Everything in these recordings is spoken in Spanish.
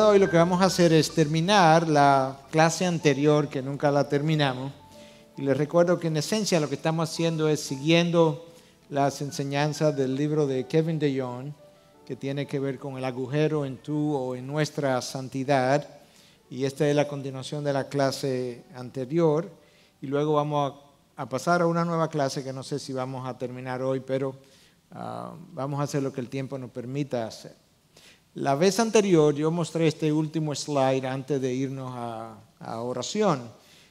hoy lo que vamos a hacer es terminar la clase anterior, que nunca la terminamos. Y les recuerdo que en esencia lo que estamos haciendo es siguiendo las enseñanzas del libro de Kevin de Jong, que tiene que ver con el agujero en tú o en nuestra santidad. Y esta es la continuación de la clase anterior. Y luego vamos a, pasar a una nueva clase que no sé si vamos a terminar hoy, pero ah, vamos a hacer lo que el tiempo nos permita hacer. La vez anterior yo mostré este último slide antes de irnos a, oración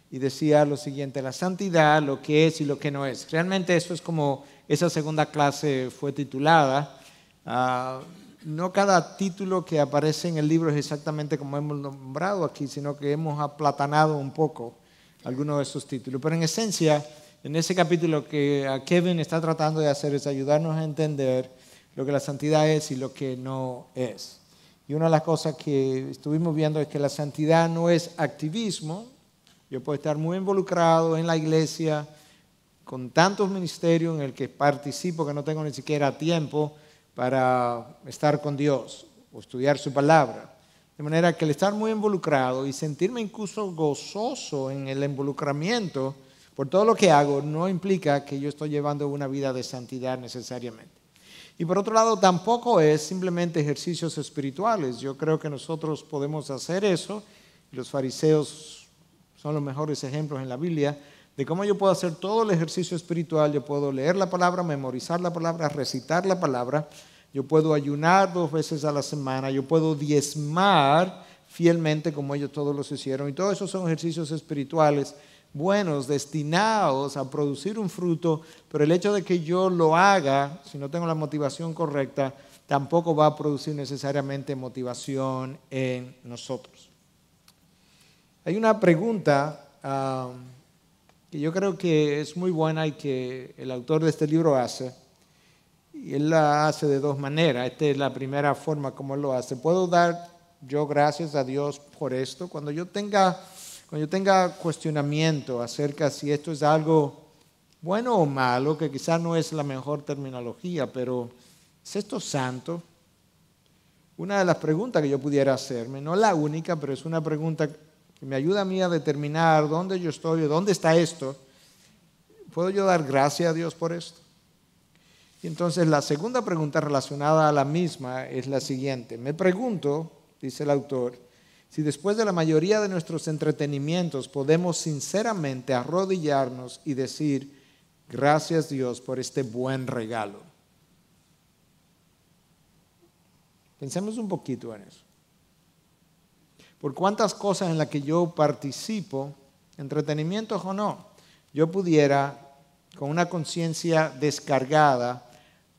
y decía lo siguiente, la santidad, lo que es y lo que no es. Realmente eso es como esa segunda clase fue titulada. Ah, no cada título que aparece en el libro es exactamente como hemos nombrado aquí, sino que hemos aplatanado un poco algunos de esos títulos. Pero en esencia, en ese capítulo que Kevin está tratando de hacer es ayudarnos a entender lo que la santidad es y lo que no es. Y una de las cosas que estuvimos viendo es que la santidad no es activismo. Yo puedo estar muy involucrado en la iglesia, con tantos ministerios en el que participo que no tengo ni siquiera tiempo para estar con Dios o estudiar su palabra. De manera que el estar muy involucrado y sentirme incluso gozoso en el involucramiento por todo lo que hago no implica que yo estoy llevando una vida de santidad necesariamente. Y por otro lado, tampoco es simplemente ejercicios espirituales. Yo creo que nosotros podemos hacer eso. Los fariseos son los mejores ejemplos en la Biblia de cómo yo puedo hacer todo el ejercicio espiritual. Yo puedo leer la palabra, memorizar la palabra, recitar la palabra. Yo puedo ayunar dos veces a la semana. Yo puedo diezmar fielmente como ellos todos los hicieron. Y todos esos son ejercicios espirituales buenos, destinados a producir un fruto, pero el hecho de que yo lo haga, si no tengo la motivación correcta, tampoco va a producir necesariamente motivación en nosotros. Hay una pregunta um, que yo creo que es muy buena y que el autor de este libro hace, y él la hace de dos maneras. Esta es la primera forma como él lo hace. ¿Puedo dar yo gracias a Dios por esto? Cuando yo tenga cuando yo tenga cuestionamiento acerca si esto es algo bueno o malo, que quizás no es la mejor terminología, pero ¿es esto santo? Una de las preguntas que yo pudiera hacerme, no la única, pero es una pregunta que me ayuda a mí a determinar dónde yo estoy, dónde está esto. ¿Puedo yo dar gracias a Dios por esto? Y entonces la segunda pregunta relacionada a la misma es la siguiente. Me pregunto, dice el autor, si después de la mayoría de nuestros entretenimientos podemos sinceramente arrodillarnos y decir, gracias Dios por este buen regalo. Pensemos un poquito en eso. Por cuántas cosas en las que yo participo, entretenimientos o no, yo pudiera con una conciencia descargada,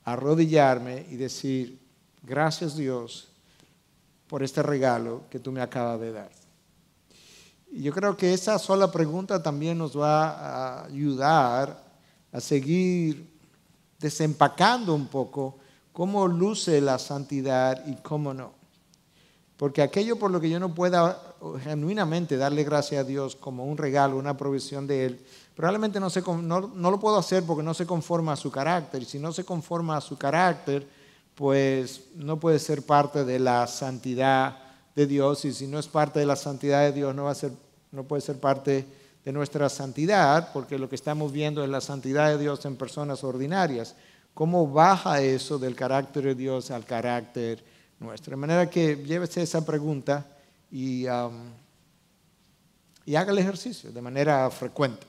arrodillarme y decir, gracias Dios por este regalo que tú me acabas de dar. Y yo creo que esa sola pregunta también nos va a ayudar a seguir desempacando un poco cómo luce la santidad y cómo no. Porque aquello por lo que yo no pueda genuinamente darle gracias a Dios como un regalo, una provisión de Él, probablemente no, no, no lo puedo hacer porque no se conforma a su carácter. Y si no se conforma a su carácter, pues no puede ser parte de la santidad de Dios y si no es parte de la santidad de Dios no, va a ser, no puede ser parte de nuestra santidad porque lo que estamos viendo es la santidad de Dios en personas ordinarias. ¿Cómo baja eso del carácter de Dios al carácter nuestro? De manera que llévese esa pregunta y, um, y haga el ejercicio de manera frecuente.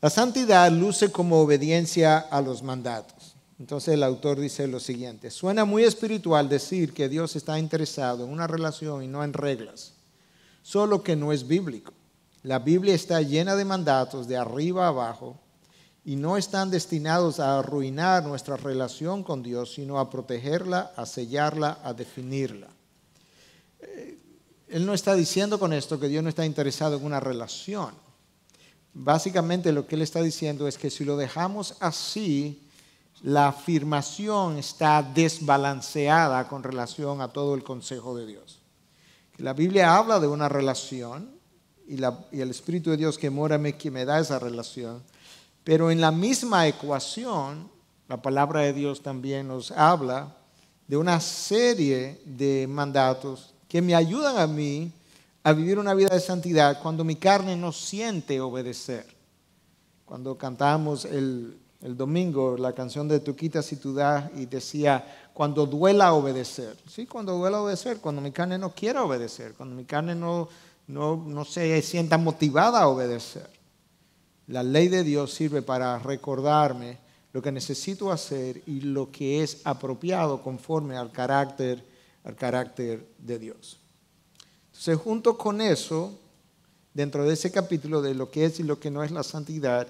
La santidad luce como obediencia a los mandatos. Entonces el autor dice lo siguiente, suena muy espiritual decir que Dios está interesado en una relación y no en reglas, solo que no es bíblico. La Biblia está llena de mandatos de arriba a abajo y no están destinados a arruinar nuestra relación con Dios, sino a protegerla, a sellarla, a definirla. Eh, él no está diciendo con esto que Dios no está interesado en una relación. Básicamente lo que él está diciendo es que si lo dejamos así, la afirmación está desbalanceada con relación a todo el consejo de Dios. La Biblia habla de una relación y, el Espíritu de Dios que mora en mí, que me da esa relación, pero en la misma ecuación, la palabra de Dios también nos habla de una serie de mandatos que me ayudan a mí a vivir una vida de santidad cuando mi carne no siente obedecer. Cuando cantamos el, el domingo la canción de Tuquita quitas y tú das y decía, cuando duela obedecer. Sí, cuando duela obedecer, cuando mi carne no quiera obedecer, cuando mi carne no, no, se sienta motivada a obedecer. La ley de Dios sirve para recordarme lo que necesito hacer y lo que es apropiado conforme al carácter, al carácter de Dios. Entonces, junto con eso, dentro de ese capítulo de lo que es y lo que no es la santidad,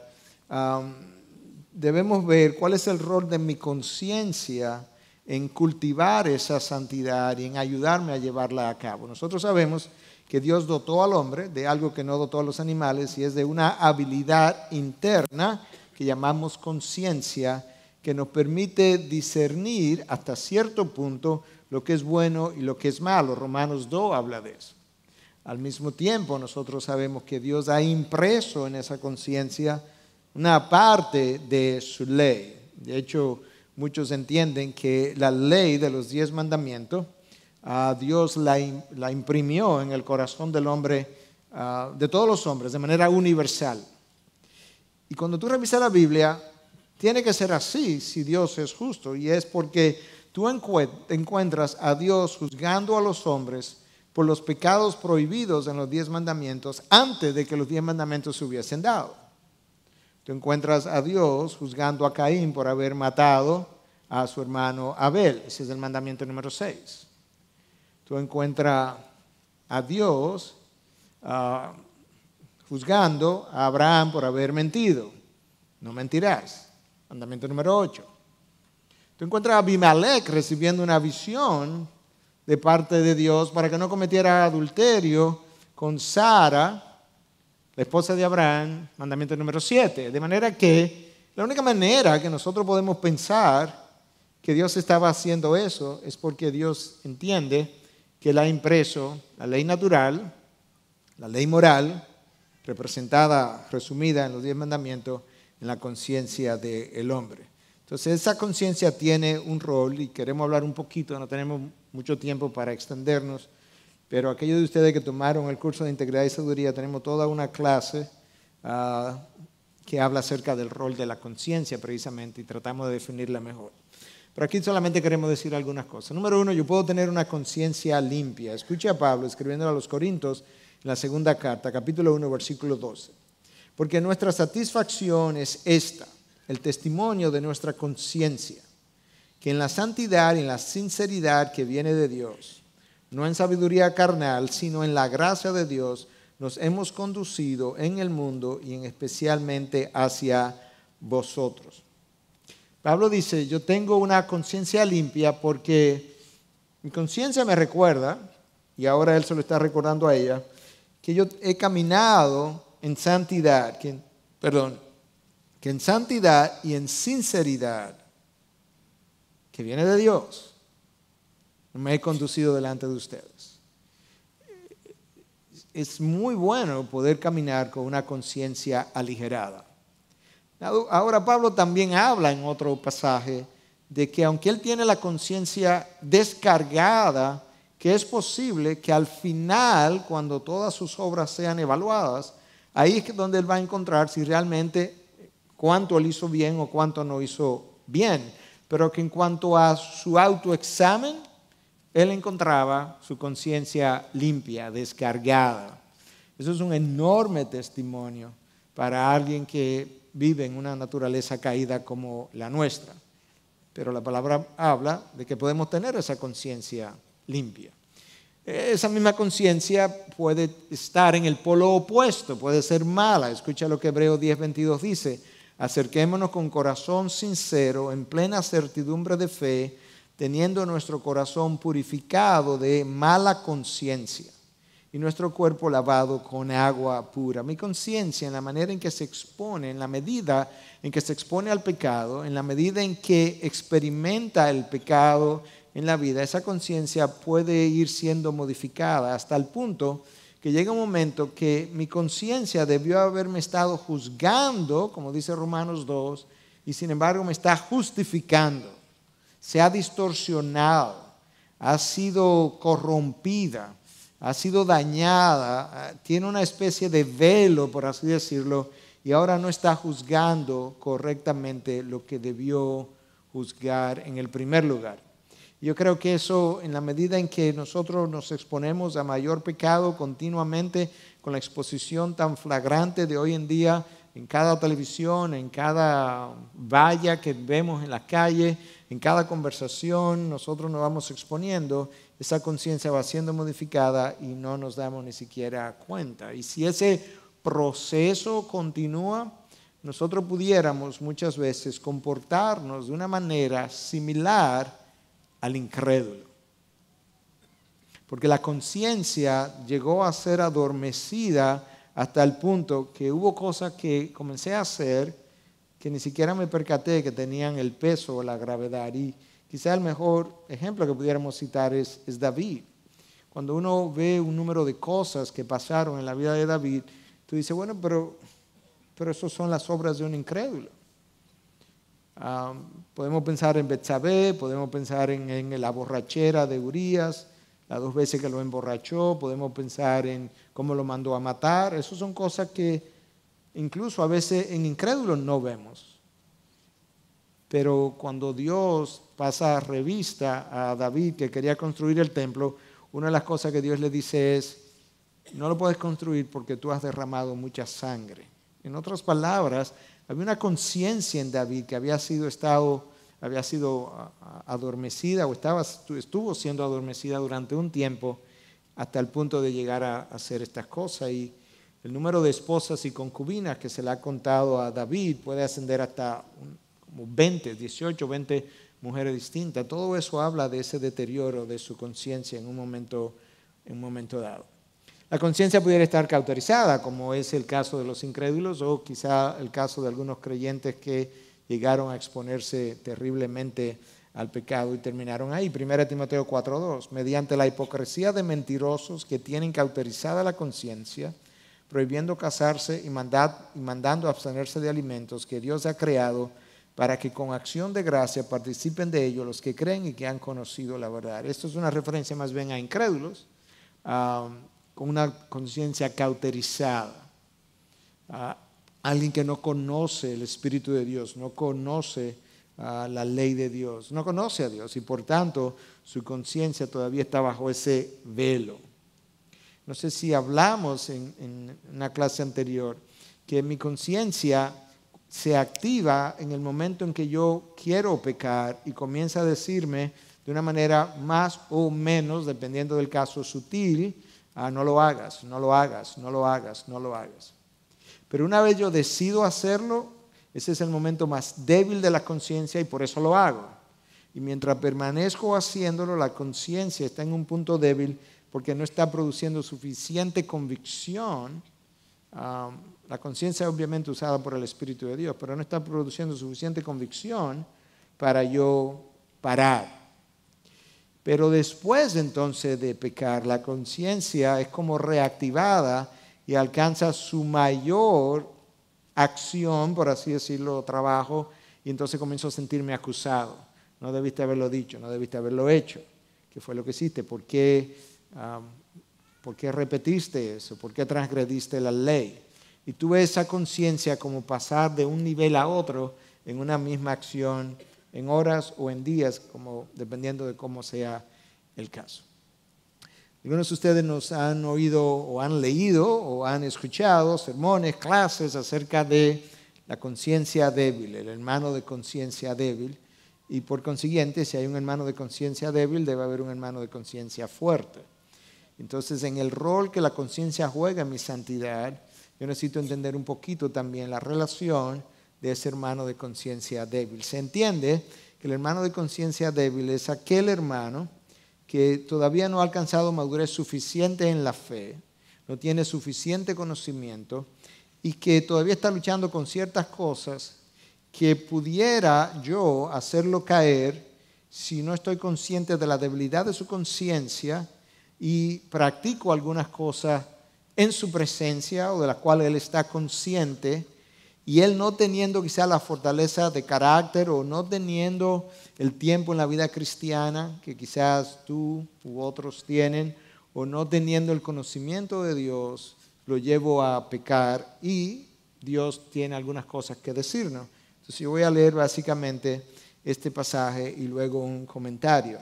debemos ver cuál es el rol de mi conciencia en cultivar esa santidad y en ayudarme a llevarla a cabo. Nosotros sabemos que Dios dotó al hombre de algo que no dotó a los animales y es de una habilidad interna que llamamos conciencia que nos permite discernir hasta cierto punto lo que es bueno y lo que es malo. Romanos 2 habla de eso. Al mismo tiempo nosotros sabemos que Dios ha impreso en esa conciencia una parte de su ley. De hecho, muchos entienden que la ley de los diez mandamientos, a ah, Dios la, imprimió en el corazón del hombre, ah, de todos los hombres, de manera universal. Y cuando tú revisas la Biblia, tiene que ser así si Dios es justo, y es porque tú encuentras a Dios juzgando a los hombres por los pecados prohibidos en los diez mandamientos antes de que los diez mandamientos se hubiesen dado. Tú encuentras a Dios juzgando a Caín por haber matado a su hermano Abel. Ese es el mandamiento número 6. Tú encuentras a Dios ah, juzgando a Abraham por haber mentido. No mentirás. Mandamiento número 8. Tú encuentras a Abimelech recibiendo una visión de parte de Dios para que no cometiera adulterio con Sara la esposa de Abraham, mandamiento número 7. De manera que la única manera que nosotros podemos pensar que Dios estaba haciendo eso es porque Dios entiende que Él ha impreso la ley natural, la ley moral, representada, resumida en los diez mandamientos, en la conciencia del hombre. Entonces esa conciencia tiene un rol y queremos hablar un poquito, no tenemos mucho tiempo para extendernos pero aquellos de ustedes que tomaron el curso de integridad y sabiduría, tenemos toda una clase ah, que habla acerca del rol de la conciencia precisamente y tratamos de definirla mejor. Pero aquí solamente queremos decir algunas cosas. Número uno, yo puedo tener una conciencia limpia. Escuche a Pablo escribiendo a los Corintios en la segunda carta, capítulo 1, versículo 12. Porque nuestra satisfacción es esta, el testimonio de nuestra conciencia, que en la santidad y en la sinceridad que viene de Dios no en sabiduría carnal, sino en la gracia de Dios, nos hemos conducido en el mundo y en especialmente hacia vosotros. Pablo dice, yo tengo una conciencia limpia porque mi conciencia me recuerda, y ahora él se lo está recordando a ella, que yo he caminado en santidad, perdón, que en santidad y en sinceridad, que viene de Dios me he conducido delante de ustedes. Es muy bueno poder caminar con una conciencia aligerada. Ahora Pablo también habla en otro pasaje de que aunque él tiene la conciencia descargada, que es posible que al final, cuando todas sus obras sean evaluadas, ahí es donde él va a encontrar si realmente cuánto él hizo bien o cuánto no hizo bien. Pero que en cuanto a su autoexamen, él encontraba su conciencia limpia, descargada. Eso es un enorme testimonio para alguien que vive en una naturaleza caída como la nuestra. Pero la palabra habla de que podemos tener esa conciencia limpia. Esa misma conciencia puede estar en el polo opuesto, puede ser mala. Escucha lo que Hebreo 10:22 dice. Acerquémonos con corazón sincero, en plena certidumbre de fe, teniendo nuestro corazón purificado de mala conciencia y nuestro cuerpo lavado con agua pura. Mi conciencia en la manera en que se expone, en la medida en que se expone al pecado, en la medida en que experimenta el pecado en la vida, esa conciencia puede ir siendo modificada hasta el punto que llega un momento que mi conciencia debió haberme estado juzgando, como dice Romanos 2, y sin embargo me está justificando se ha distorsionado, ha sido corrompida, ha sido dañada, eh, tiene una especie de velo, por así decirlo, y ahora no está juzgando correctamente lo que debió juzgar en el primer lugar. Yo creo que eso, en la medida en que nosotros nos exponemos a mayor pecado continuamente, con la exposición tan flagrante de hoy en día, en cada televisión, en cada valla que vemos en la calle, en cada conversación nosotros nos vamos exponiendo, esa conciencia va siendo modificada y no nos damos ni siquiera cuenta. Y si ese proceso continúa, nosotros pudiéramos muchas veces comportarnos de una manera similar al incrédulo. Porque la conciencia llegó a ser adormecida hasta el punto que hubo cosas que comencé a hacer que ni siquiera me percaté que tenían el peso o la gravedad. Y quizá el mejor ejemplo que pudiéramos citar es, David. Cuando uno ve un número de cosas que pasaron en la vida de David, tú dices, bueno, pero, pero eso son las obras de un incrédulo. Ah, podemos pensar en Betsabé, podemos pensar en, en la borrachera de Urias, las dos veces que lo emborrachó, podemos pensar en cómo lo mandó a matar. Esas son cosas que Incluso a veces en incrédulos no vemos. Pero cuando Dios pasa revista a David que quería construir el templo, una de las cosas que Dios le dice es, no lo puedes construir porque tú has derramado mucha sangre. En otras palabras, había una conciencia en David que había sido estado había sido adormecida o estaba, estuvo siendo adormecida durante un tiempo hasta el punto de llegar a hacer estas cosas. Y el número de esposas y concubinas que se le ha contado a David puede ascender hasta como 20, 18, 20 mujeres distintas. Todo eso habla de ese deterioro de su conciencia en un momento, en un momento dado. La conciencia pudiera estar cauterizada, como es el caso de los incrédulos o quizá el caso de algunos creyentes que llegaron a exponerse terriblemente al pecado y terminaron ahí. Primera Timoteo 4.2, mediante la hipocresía de mentirosos que tienen cauterizada la conciencia, prohibiendo casarse y, mandad, y mandando abstenerse de alimentos que Dios ha creado para que con acción de gracia participen de ellos los que creen y que han conocido la verdad. Esto es una referencia más bien a incrédulos, con una conciencia cauterizada. alguien que no conoce el Espíritu de Dios, no conoce la ley de Dios, no conoce a Dios y por tanto su conciencia todavía está bajo ese velo no sé si hablamos en, una clase anterior, que mi conciencia se activa en el momento en que yo quiero pecar y comienza a decirme de una manera más o menos, dependiendo del caso sutil, ah, no lo hagas, no lo hagas, no lo hagas, no lo hagas. Pero una vez yo decido hacerlo, ese es el momento más débil de la conciencia y por eso lo hago. Y mientras permanezco haciéndolo, la conciencia está en un punto débil porque no está produciendo suficiente convicción. Um, la conciencia obviamente usada por el Espíritu de Dios, pero no está produciendo suficiente convicción para yo parar. Pero después entonces de pecar, la conciencia es como reactivada y alcanza su mayor acción, por así decirlo, trabajo, y entonces comienzo a sentirme acusado. No debiste haberlo dicho, no debiste haberlo hecho. ¿Qué fue lo que hiciste? ¿Por qué ¿Por qué repetiste eso? ¿Por qué transgrediste la ley? Y tuve esa conciencia como pasar de un nivel a otro en una misma acción, en horas o en días, como, dependiendo de cómo sea el caso. Algunos de ustedes nos han oído o han leído o han escuchado sermones, clases acerca de la conciencia débil, el hermano de conciencia débil. Y por consiguiente, si hay un hermano de conciencia débil, debe haber un hermano de conciencia fuerte. Entonces, en el rol que la conciencia juega en mi santidad, yo necesito entender un poquito también la relación de ese hermano de conciencia débil. Se entiende que el hermano de conciencia débil es aquel hermano que todavía no ha alcanzado madurez suficiente en la fe, no tiene suficiente conocimiento y que todavía está luchando con ciertas cosas que pudiera yo hacerlo caer si no estoy consciente de la debilidad de su conciencia y practico algunas cosas en su presencia o de las cuales Él está consciente y Él no teniendo quizá la fortaleza de carácter o no teniendo el tiempo en la vida cristiana que quizás tú u otros tienen o no teniendo el conocimiento de Dios, lo llevo a pecar y Dios tiene algunas cosas que decirnos. Entonces yo voy a leer básicamente este pasaje y luego un comentario.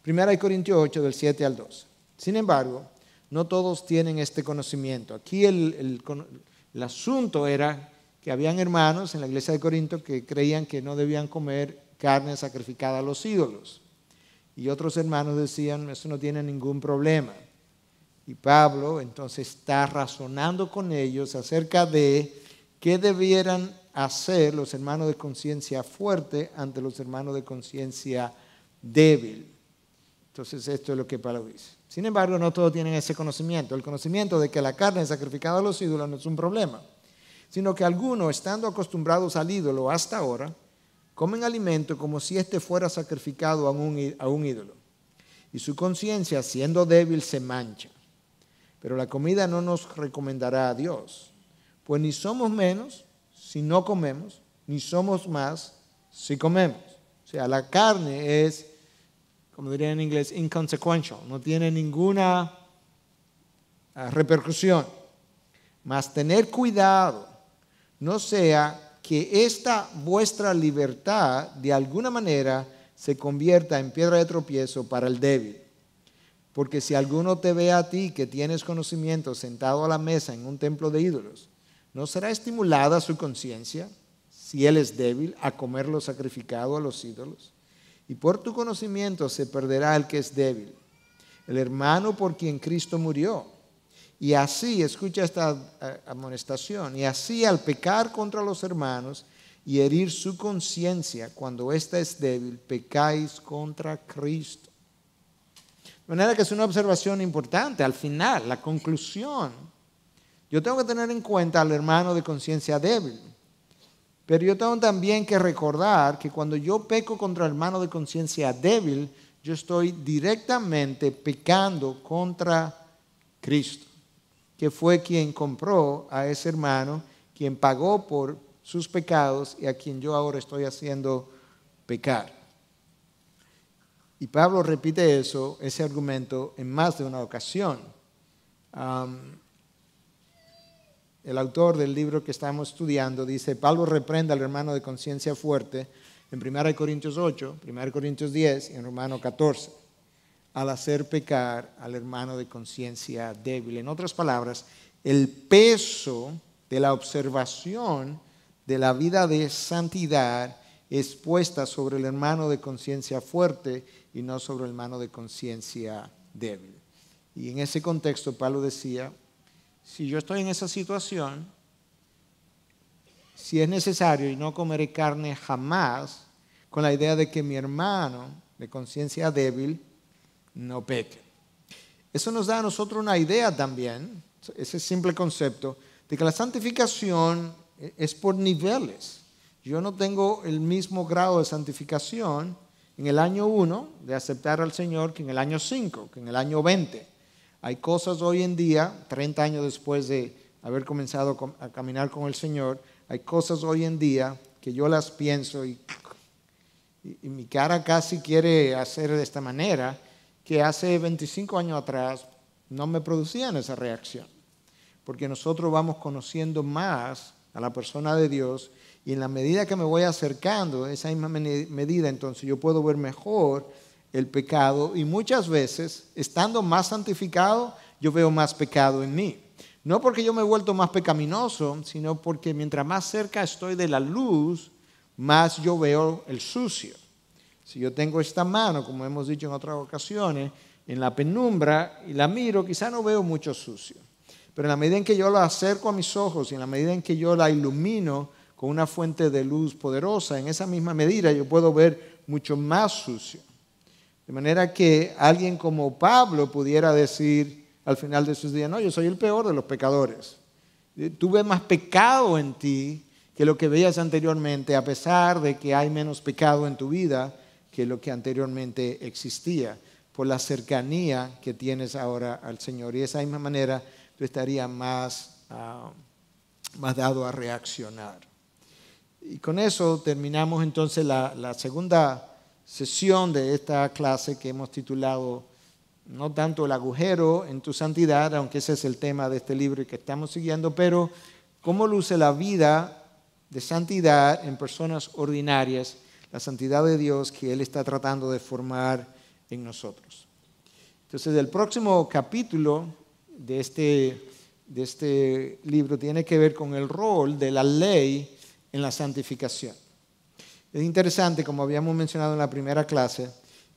Primera de Corintios 8, del 7 al 12. Sin embargo, no todos tienen este conocimiento. Aquí el, asunto era que habían hermanos en la iglesia de Corinto que creían que no debían comer carne sacrificada a los ídolos. Y otros hermanos decían, eso no tiene ningún problema. Y Pablo entonces está razonando con ellos acerca de qué debieran hacer los hermanos de conciencia fuerte ante los hermanos de conciencia débil. Entonces esto es lo que Pablo dice. Sin embargo, no todos tienen ese conocimiento. El conocimiento de que la carne sacrificada a los ídolos no es un problema, sino que algunos, estando acostumbrados al ídolo hasta ahora, comen alimento como si éste fuera sacrificado a un, a un ídolo. Y su conciencia, siendo débil, se mancha. Pero la comida no nos recomendará a Dios, pues ni somos menos si no comemos, ni somos más si comemos. O sea, la carne es como diría en inglés, inconsequential, no tiene ninguna ah, repercusión. Mas tener cuidado, no sea que esta vuestra libertad de alguna manera se convierta en piedra de tropiezo para el débil. Porque si alguno te ve a ti que tienes conocimiento sentado a la mesa en un templo de ídolos, ¿no será estimulada su conciencia, si él es débil, a comer lo sacrificado a los ídolos? y por tu conocimiento se perderá el que es débil, el hermano por quien Cristo murió. Y así, escucha esta eh, amonestación, y así al pecar contra los hermanos y herir su conciencia cuando ésta es débil, pecáis contra Cristo. De manera que es una observación importante, al final, la conclusión. Yo tengo que tener en cuenta al hermano de conciencia débil pero yo tengo también que recordar que cuando yo peco contra el hermano de conciencia débil, yo estoy directamente pecando contra Cristo, que fue quien compró a ese hermano, quien pagó por sus pecados y a quien yo ahora estoy haciendo pecar. Y Pablo repite eso, ese argumento, en más de una ocasión el autor del libro que estamos estudiando, dice, Pablo reprende al hermano de conciencia fuerte en 1 Corintios 8, 1 Corintios 10 y en Romano 14, al hacer pecar al hermano de conciencia débil. En otras palabras, el peso de la observación de la vida de santidad es puesta sobre el hermano de conciencia fuerte y no sobre el hermano de conciencia débil. Y en ese contexto Pablo decía, si yo estoy en esa situación, si es necesario y no comeré carne jamás, con la idea de que mi hermano de conciencia débil no peque. Eso nos da a nosotros una idea también, ese simple concepto, de que la santificación e-, es por niveles. Yo no tengo el mismo grado de santificación en el año 1 de aceptar al Señor que en el año 5, que en el año 20. Hay cosas hoy en día, 30 años después de haber comenzado a caminar con el Señor, hay cosas hoy en día que yo las pienso y, mi cara casi quiere hacer de esta manera, que hace 25 años atrás no me producían esa reacción. Porque nosotros vamos conociendo más a la persona de Dios y en la medida que me voy acercando, esa misma medida, entonces yo puedo ver mejor el pecado y muchas veces, estando más santificado, yo veo más pecado en mí. No porque yo me he vuelto más pecaminoso, sino porque mientras más cerca estoy de la luz, más yo veo el sucio. Si yo tengo esta mano, como hemos dicho en otras ocasiones, en la penumbra y la miro, quizá no veo mucho sucio. Pero en la medida en que yo la acerco a mis ojos y en la medida en que yo la ilumino con una fuente de luz poderosa, en esa misma medida yo puedo ver mucho más sucio. De manera que alguien como Pablo pudiera decir al final de sus días, no, yo soy el peor de los pecadores. Eh, tuve más pecado en ti que lo que veías anteriormente, a pesar de que hay menos pecado en tu vida que lo que anteriormente existía, por la cercanía que tienes ahora al Señor. Y de esa misma manera tú estarías más, ah, más dado a reaccionar. Y con eso terminamos entonces la segunda sesión de esta clase que hemos titulado no tanto el agujero en tu santidad, aunque ese es el tema de este libro y que estamos siguiendo, pero cómo luce la vida de santidad en personas ordinarias, la santidad de Dios que Él está tratando de formar en nosotros. Entonces, el próximo capítulo de este, de este libro tiene que ver con el rol de la ley en la santificación. Es interesante, como habíamos mencionado en la primera clase,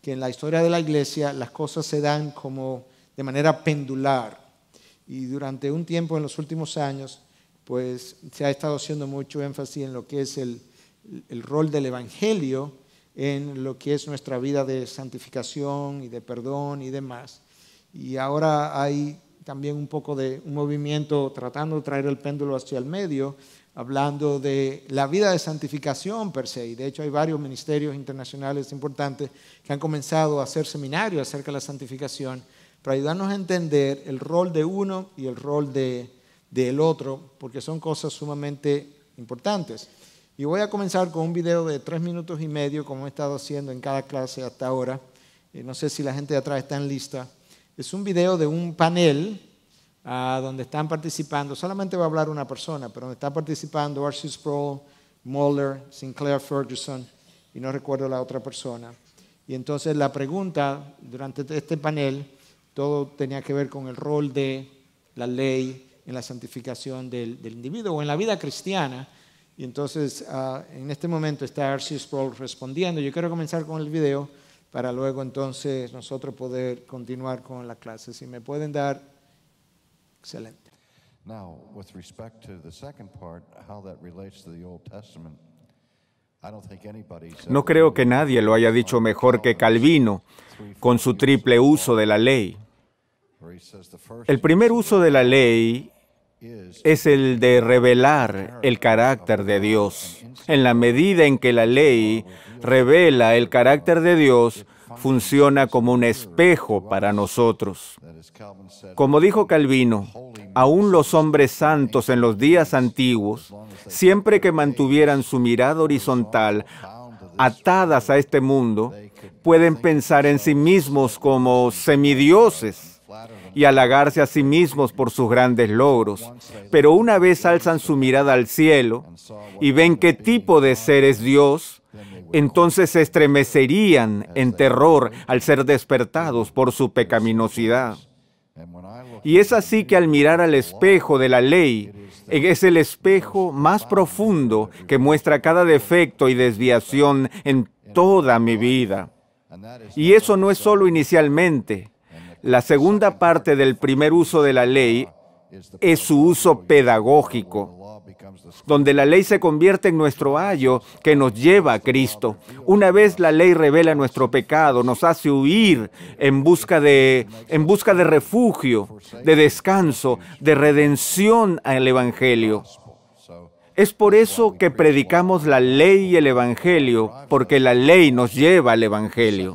que en la historia de la iglesia las cosas se dan como de manera pendular. Y durante un tiempo, en los últimos años, pues se ha estado haciendo mucho énfasis en lo que es el, el rol del Evangelio en lo que es nuestra vida de santificación y de perdón y demás. Y ahora hay también un poco de un movimiento tratando de traer el péndulo hacia el medio, hablando de la vida de santificación per se. Y de hecho hay varios ministerios internacionales importantes que han comenzado a hacer seminarios acerca de la santificación para ayudarnos a entender el rol de uno y el rol del otro, porque son cosas sumamente importantes. Y voy a comenzar con un video de tres minutos y medio, como he estado haciendo en cada clase hasta ahora. Eh, no sé si la gente de atrás está en lista. Es un video de un panel donde están participando, solamente va a hablar una persona, pero donde están participando Arceus Sproul, Muller, Sinclair Ferguson y no recuerdo la otra persona. Y entonces la pregunta durante este panel, todo tenía que ver con el rol de la ley en la santificación del, individuo o en la vida cristiana. Y entonces ah, en este momento está Arceus Sproul respondiendo. Yo quiero comenzar con el video para luego entonces nosotros poder continuar con la clase. Si me pueden dar no creo que nadie lo haya dicho mejor que Calvino con su triple uso de la ley. El primer uso de la ley es el de revelar el carácter de Dios. En la medida en que la ley revela el carácter de Dios, funciona como un espejo para nosotros. Como dijo Calvino, aún los hombres santos en los días antiguos, siempre que mantuvieran su mirada horizontal atadas a este mundo, pueden pensar en sí mismos como semidioses y halagarse a sí mismos por sus grandes logros. Pero una vez alzan su mirada al cielo y ven qué tipo de ser es Dios, entonces se estremecerían en terror al ser despertados por su pecaminosidad. Y es así que al mirar al espejo de la ley, e-, es el espejo más profundo que muestra cada defecto y desviación en toda mi vida. Y eso no es solo inicialmente. La segunda parte del primer uso de la ley es su uso pedagógico donde la ley se convierte en nuestro ayo que nos lleva a Cristo. Una vez la ley revela nuestro pecado, nos hace huir en busca de, en busca de refugio, de descanso, de redención al Evangelio. Es por eso que predicamos la ley y el Evangelio, porque la ley nos lleva al Evangelio.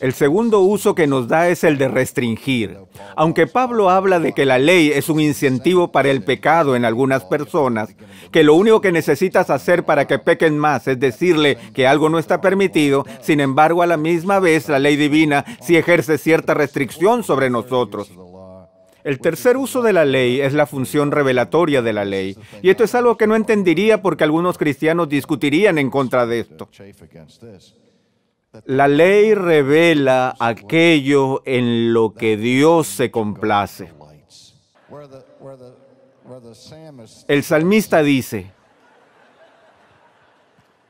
El segundo uso que nos da es el de restringir. Aunque Pablo habla de que la ley es un incentivo para el pecado en algunas personas, que lo único que necesitas hacer para que pequen más es decirle que algo no está permitido, sin embargo a la misma vez la ley divina sí ejerce cierta restricción sobre nosotros. El tercer uso de la ley es la función revelatoria de la ley. Y esto es algo que no entendería porque algunos cristianos discutirían en contra de esto. La ley revela aquello en lo que Dios se complace. El salmista dice,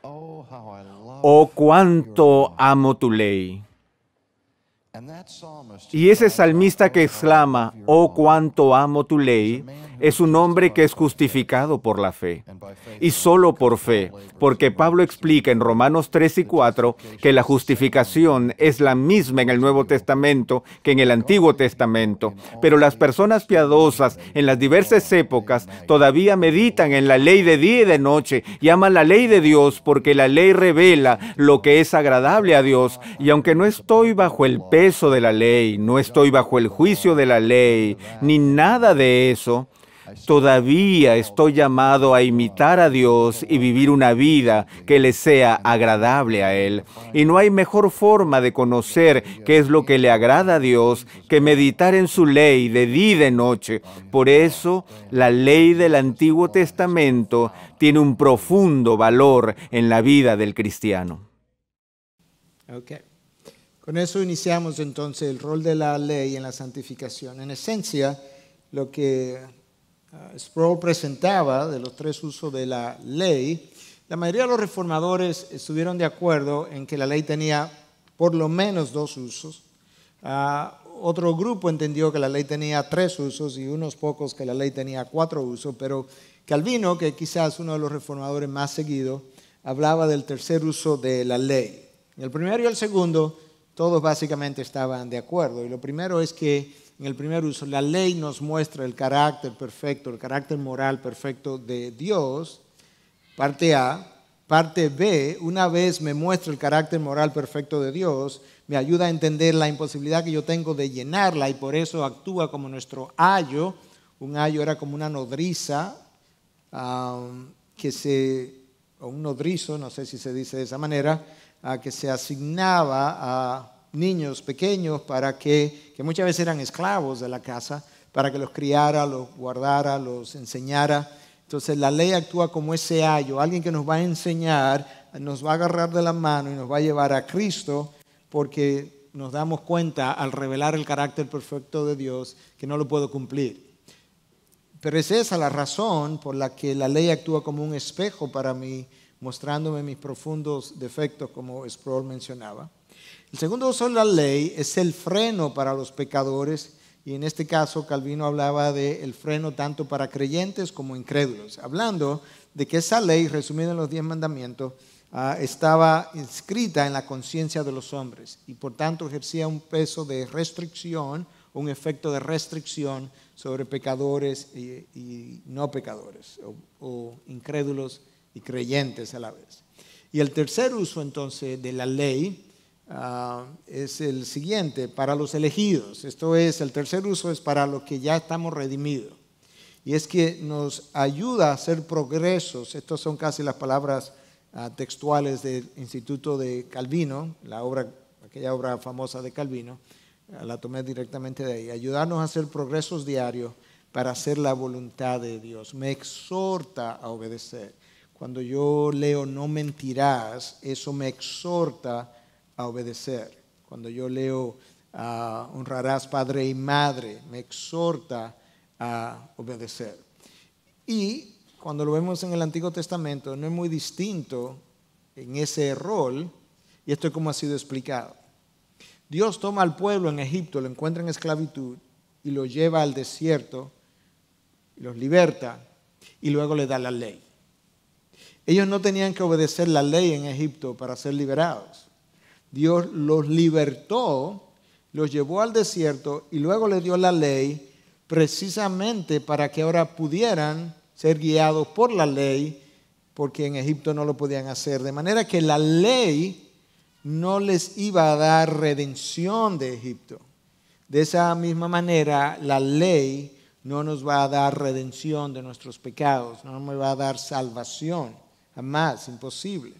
oh cuánto amo tu ley. Y ese salmista que exclama, oh cuánto amo tu ley, es un hombre que es justificado por la fe. Y solo por fe, porque Pablo explica en Romanos 3 y 4 que la justificación es la misma en el Nuevo Testamento que en el Antiguo Testamento. Pero las personas piadosas en las diversas épocas todavía meditan en la ley de día y de noche, llaman la ley de Dios porque la ley revela lo que es agradable a Dios. Y aunque no estoy bajo el peso de la ley, no estoy bajo el juicio de la ley, ni nada de eso, Todavía estoy llamado a imitar a Dios y vivir una vida que le sea agradable a Él. Y no hay mejor forma de conocer qué es lo que le agrada a Dios que meditar en su ley de día y de noche. Por eso, la ley del Antiguo Testamento tiene un profundo valor en la vida del cristiano. Con eso iniciamos entonces el rol de la ley en la santificación. En esencia, lo que Ah, Sproul presentaba de los tres usos de la ley, la mayoría de los reformadores estuvieron de acuerdo en que la ley tenía por lo menos dos usos. Ah, otro grupo entendió que la ley tenía tres usos y unos pocos que la ley tenía cuatro usos, pero Calvino, que quizás uno de los reformadores más seguidos, hablaba del tercer uso de la ley. El primero y el segundo, todos básicamente estaban de acuerdo. Y lo primero es que en el primer uso, la ley nos muestra el carácter perfecto, el carácter moral perfecto de Dios, parte A. Parte B, una vez me muestra el carácter moral perfecto de Dios, me ayuda a entender la imposibilidad que yo tengo de llenarla y por eso actúa como nuestro ayo. Un ayo era como una nodriza um, que se, o un nodrizo, no sé si se dice de esa manera, que se asignaba a niños pequeños para que, que muchas veces eran esclavos de la casa, para que los criara, los guardara, los enseñara. Entonces la ley actúa como ese ayo, alguien que nos va a enseñar, nos va a agarrar de la mano y nos va a llevar a Cristo, porque nos damos cuenta al revelar el carácter perfecto de Dios que no lo puedo cumplir. Pero es esa la razón por la que la ley actúa como un espejo para mí, mostrándome mis profundos defectos, como Sproul mencionaba. El segundo uso de la ley es el freno para los pecadores y en este caso Calvino hablaba del freno tanto para creyentes como incrédulos, hablando de que esa ley resumida en los diez mandamientos ah, estaba inscrita en la conciencia de los hombres y por tanto ejercía un peso de restricción, un efecto de restricción sobre pecadores y, no pecadores, o, o, incrédulos y creyentes a la vez. Y el tercer uso entonces de la ley Ah, es el siguiente, para los elegidos. Esto es, el tercer uso es para los que ya estamos redimidos. Y es que nos ayuda a hacer progresos. Estas son casi las palabras ah, textuales del Instituto de Calvino, la obra, aquella obra famosa de Calvino. Ah, la tomé directamente de ahí. Ayudarnos a hacer progresos diarios para hacer la voluntad de Dios. Me exhorta a obedecer. Cuando yo leo no mentirás, eso me exhorta a obedecer. Cuando yo leo a un honrarás padre y madre, me exhorta a obedecer. Y cuando lo vemos en el Antiguo Testamento, no es muy distinto en ese rol, y esto es como ha sido explicado. Dios toma al pueblo en Egipto, lo encuentra en esclavitud y lo lleva al desierto, los liberta y luego le da la ley. Ellos no tenían que obedecer la ley en Egipto para ser liberados. Dios los libertó, los llevó al desierto y luego le dio la ley precisamente para que ahora pudieran ser guiados por la ley, porque en Egipto no lo podían hacer. De manera que la ley no les iba a dar redención de Egipto. De esa misma manera, la ley no nos va a dar redención de nuestros pecados, no nos va a dar salvación, jamás, imposible.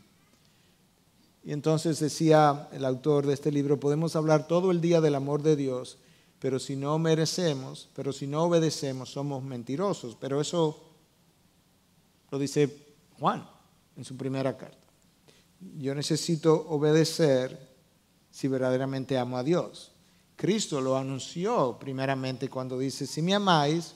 Y entonces decía el autor de este libro, podemos hablar todo el día del amor de Dios, pero si no merecemos, pero si no obedecemos, somos mentirosos. Pero eso lo dice Juan en su primera carta. Yo necesito obedecer si verdaderamente amo a Dios. Cristo lo anunció primeramente cuando dice, si me amáis,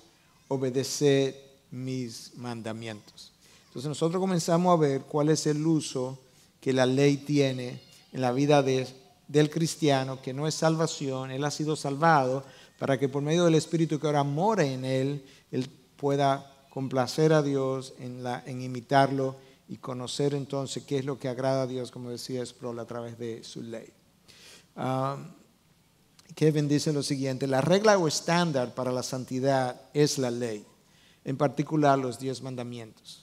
obedeced mis mandamientos. Entonces nosotros comenzamos a ver cuál es el uso que la ley tiene en la vida del cristiano, que no es salvación, él ha sido salvado para que por medio del Espíritu que ahora mora en él, él pueda complacer a Dios en, imitarlo y conocer entonces qué es lo que agrada a Dios, como decía Sproul, a través de su ley. Kevin dice lo siguiente, la regla o estándar para la santidad es la ley, en particular los diez mandamientos.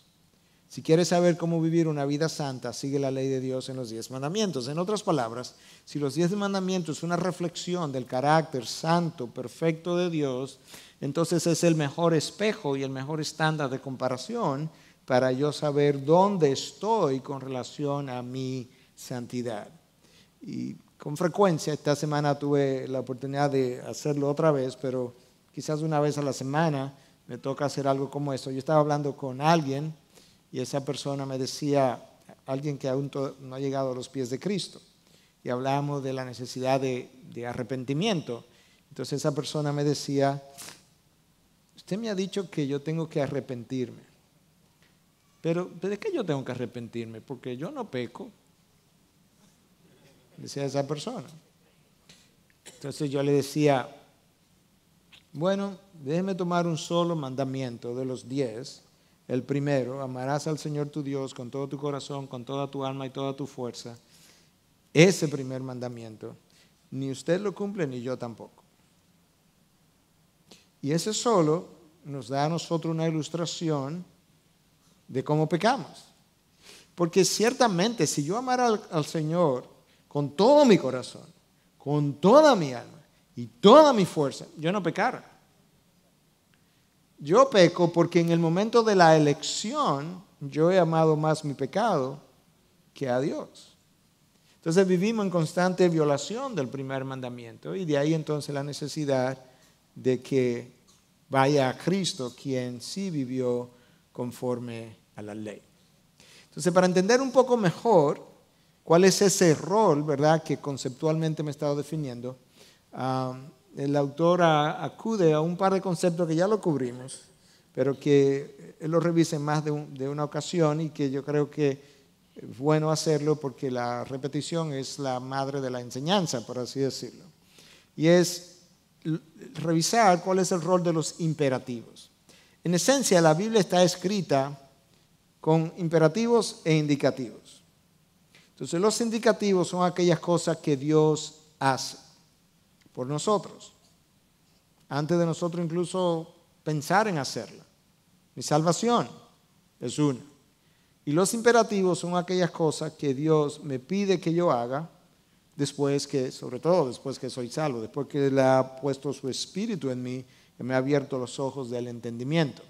Si quieres saber cómo vivir una vida santa, sigue la ley de Dios en los diez mandamientos. En otras palabras, si los diez mandamientos son una reflexión del carácter santo, perfecto de Dios, entonces es el mejor espejo y el mejor estándar de comparación para yo saber dónde estoy con relación a mi santidad. Y con frecuencia, esta semana tuve la oportunidad de hacerlo otra vez, pero quizás una vez a la semana me toca hacer algo como eso. Yo estaba hablando con alguien y esa persona me decía, alguien que aún no ha llegado a los pies de Cristo, y hablábamos de la necesidad de, arrepentimiento. Entonces esa persona me decía, usted me ha dicho que yo tengo que arrepentirme, pero ¿de qué yo tengo que arrepentirme? Porque yo no peco, decía esa persona. Entonces yo le decía, bueno, déjeme tomar un solo mandamiento de los diez el primero, amarás al Señor tu Dios con todo tu corazón, con toda tu alma y toda tu fuerza, ese primer mandamiento, ni usted lo cumple ni yo tampoco. Y ese solo nos da a nosotros una ilustración de cómo pecamos. Porque ciertamente si yo amara al, Señor con todo mi corazón, con toda mi alma y toda mi fuerza, yo no pecara. Yo peco porque en el momento de la elección yo he amado más mi pecado que a Dios. Entonces vivimos en constante violación del primer mandamiento y de ahí entonces la necesidad de que vaya a Cristo quien sí vivió conforme a la ley. Entonces para entender un poco mejor cuál es ese rol, ¿verdad?, que conceptualmente me he estado definiendo el autor acude a un par de conceptos que ya lo cubrimos, pero que él lo revise más de, de una ocasión y que yo creo que es bueno hacerlo porque la repetición es la madre de la enseñanza, por así decirlo. Y es revisar cuál es el rol de los imperativos. En esencia, la Biblia está escrita con imperativos e indicativos. Entonces, los indicativos son aquellas cosas que Dios hace por nosotros, antes de nosotros incluso pensar en hacerla. Mi salvación es una. Y los imperativos son aquellas cosas que Dios me pide que yo haga después que, sobre todo después que soy salvo, después que le ha puesto su espíritu en mí, que me ha abierto los ojos del entendimiento.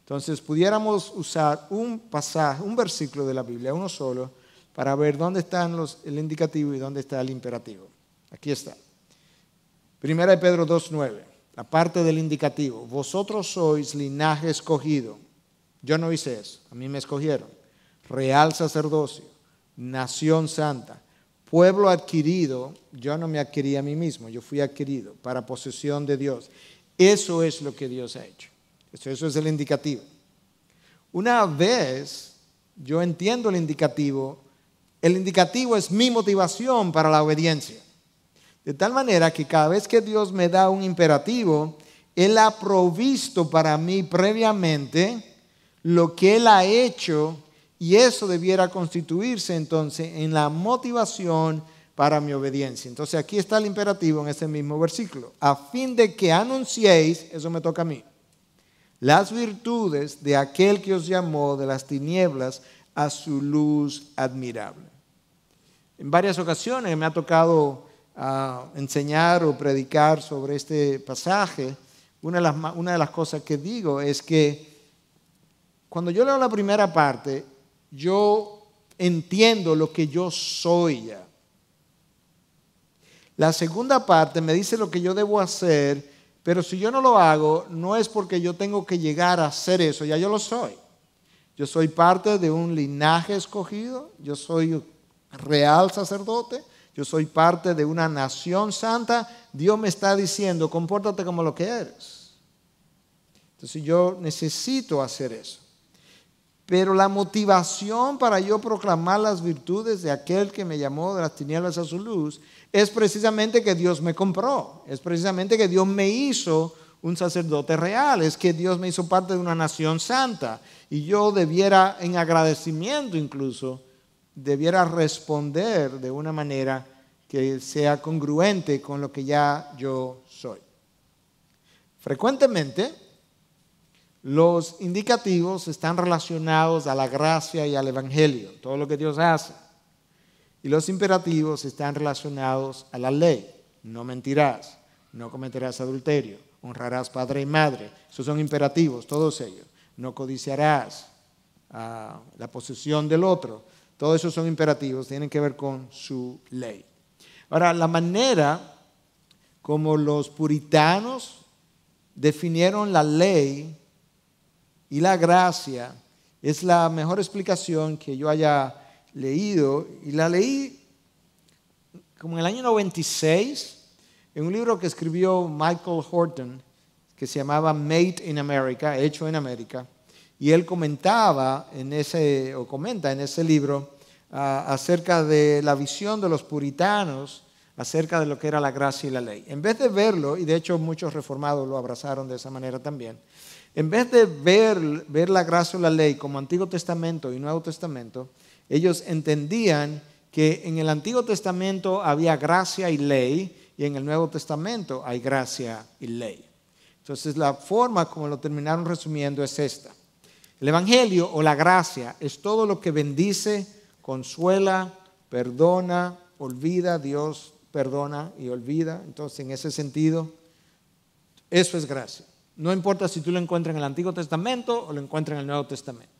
Entonces, pudiéramos usar un pasaje, un versículo de la Biblia, uno solo, para ver dónde están el indicativo y dónde está el imperativo. Aquí está. Primera de Pedro 2.9, la parte del indicativo. Vosotros sois linaje escogido. Yo no hice eso, a mí me escogieron. Real sacerdocio, nación santa, pueblo adquirido. Yo no me adquirí a mí mismo, yo fui adquirido para posesión de Dios. Eso es lo que Dios ha hecho. Eso, eso es el indicativo. Una vez yo entiendo el indicativo, el indicativo es mi motivación para la obediencia. De tal manera que cada vez que Dios me da un imperativo, Él ha provisto para mí previamente lo que Él ha hecho y eso debiera constituirse entonces en la motivación para mi obediencia. Entonces aquí está el imperativo en este mismo versículo. A fin de que anunciéis, eso me toca a mí, las virtudes de aquel que os llamó de las tinieblas a su luz admirable. En varias ocasiones me ha tocado a enseñar o predicar sobre este pasaje, una de, las, una de las cosas que digo es que cuando yo leo la primera parte, yo entiendo lo que yo soy ya. La segunda parte me dice lo que yo debo hacer, pero si yo no lo hago, no es porque yo tengo que llegar a hacer eso, ya yo lo soy. Yo soy parte de un linaje escogido, yo soy real sacerdote, yo soy parte de una nación santa, Dios me está diciendo, compórtate como lo que eres. Entonces yo necesito hacer eso. Pero la motivación para yo proclamar las virtudes de aquel que me llamó de las tinieblas a su luz es precisamente que Dios me compró, es precisamente que Dios me hizo un sacerdote real, es que Dios me hizo parte de una nación santa y yo debiera en agradecimiento incluso debiera responder de una manera que sea congruente con lo que ya yo soy. Frecuentemente, los indicativos están relacionados a la gracia y al evangelio, todo lo que Dios hace. Y los imperativos están relacionados a la ley. No mentirás, no cometerás adulterio, honrarás padre y madre. Esos son imperativos, todos ellos. No codiciarás ah, la posesión del otro. Todos esos son imperativos, tienen que ver con su ley. Ahora, la manera como los puritanos definieron la ley y la gracia es la mejor explicación que yo haya leído y la leí como en el año 96 en un libro que escribió Michael Horton que se llamaba Made in America, Hecho en América. Y él comentaba en ese, o comenta en ese libro, ah, acerca de la visión de los puritanos acerca de lo que era la gracia y la ley. En vez de verlo, y de hecho muchos reformados lo abrazaron de esa manera también, en vez de ver, ver la gracia y la ley como Antiguo Testamento y Nuevo Testamento, ellos entendían que en el Antiguo Testamento había gracia y ley y en el Nuevo Testamento hay gracia y ley. Entonces la forma como lo terminaron resumiendo es esta. El Evangelio o la gracia es todo lo que bendice, consuela, perdona, olvida, Dios perdona y olvida. Entonces, en ese sentido, eso es gracia. No importa si tú lo encuentras en el Antiguo Testamento o lo encuentras en el Nuevo Testamento.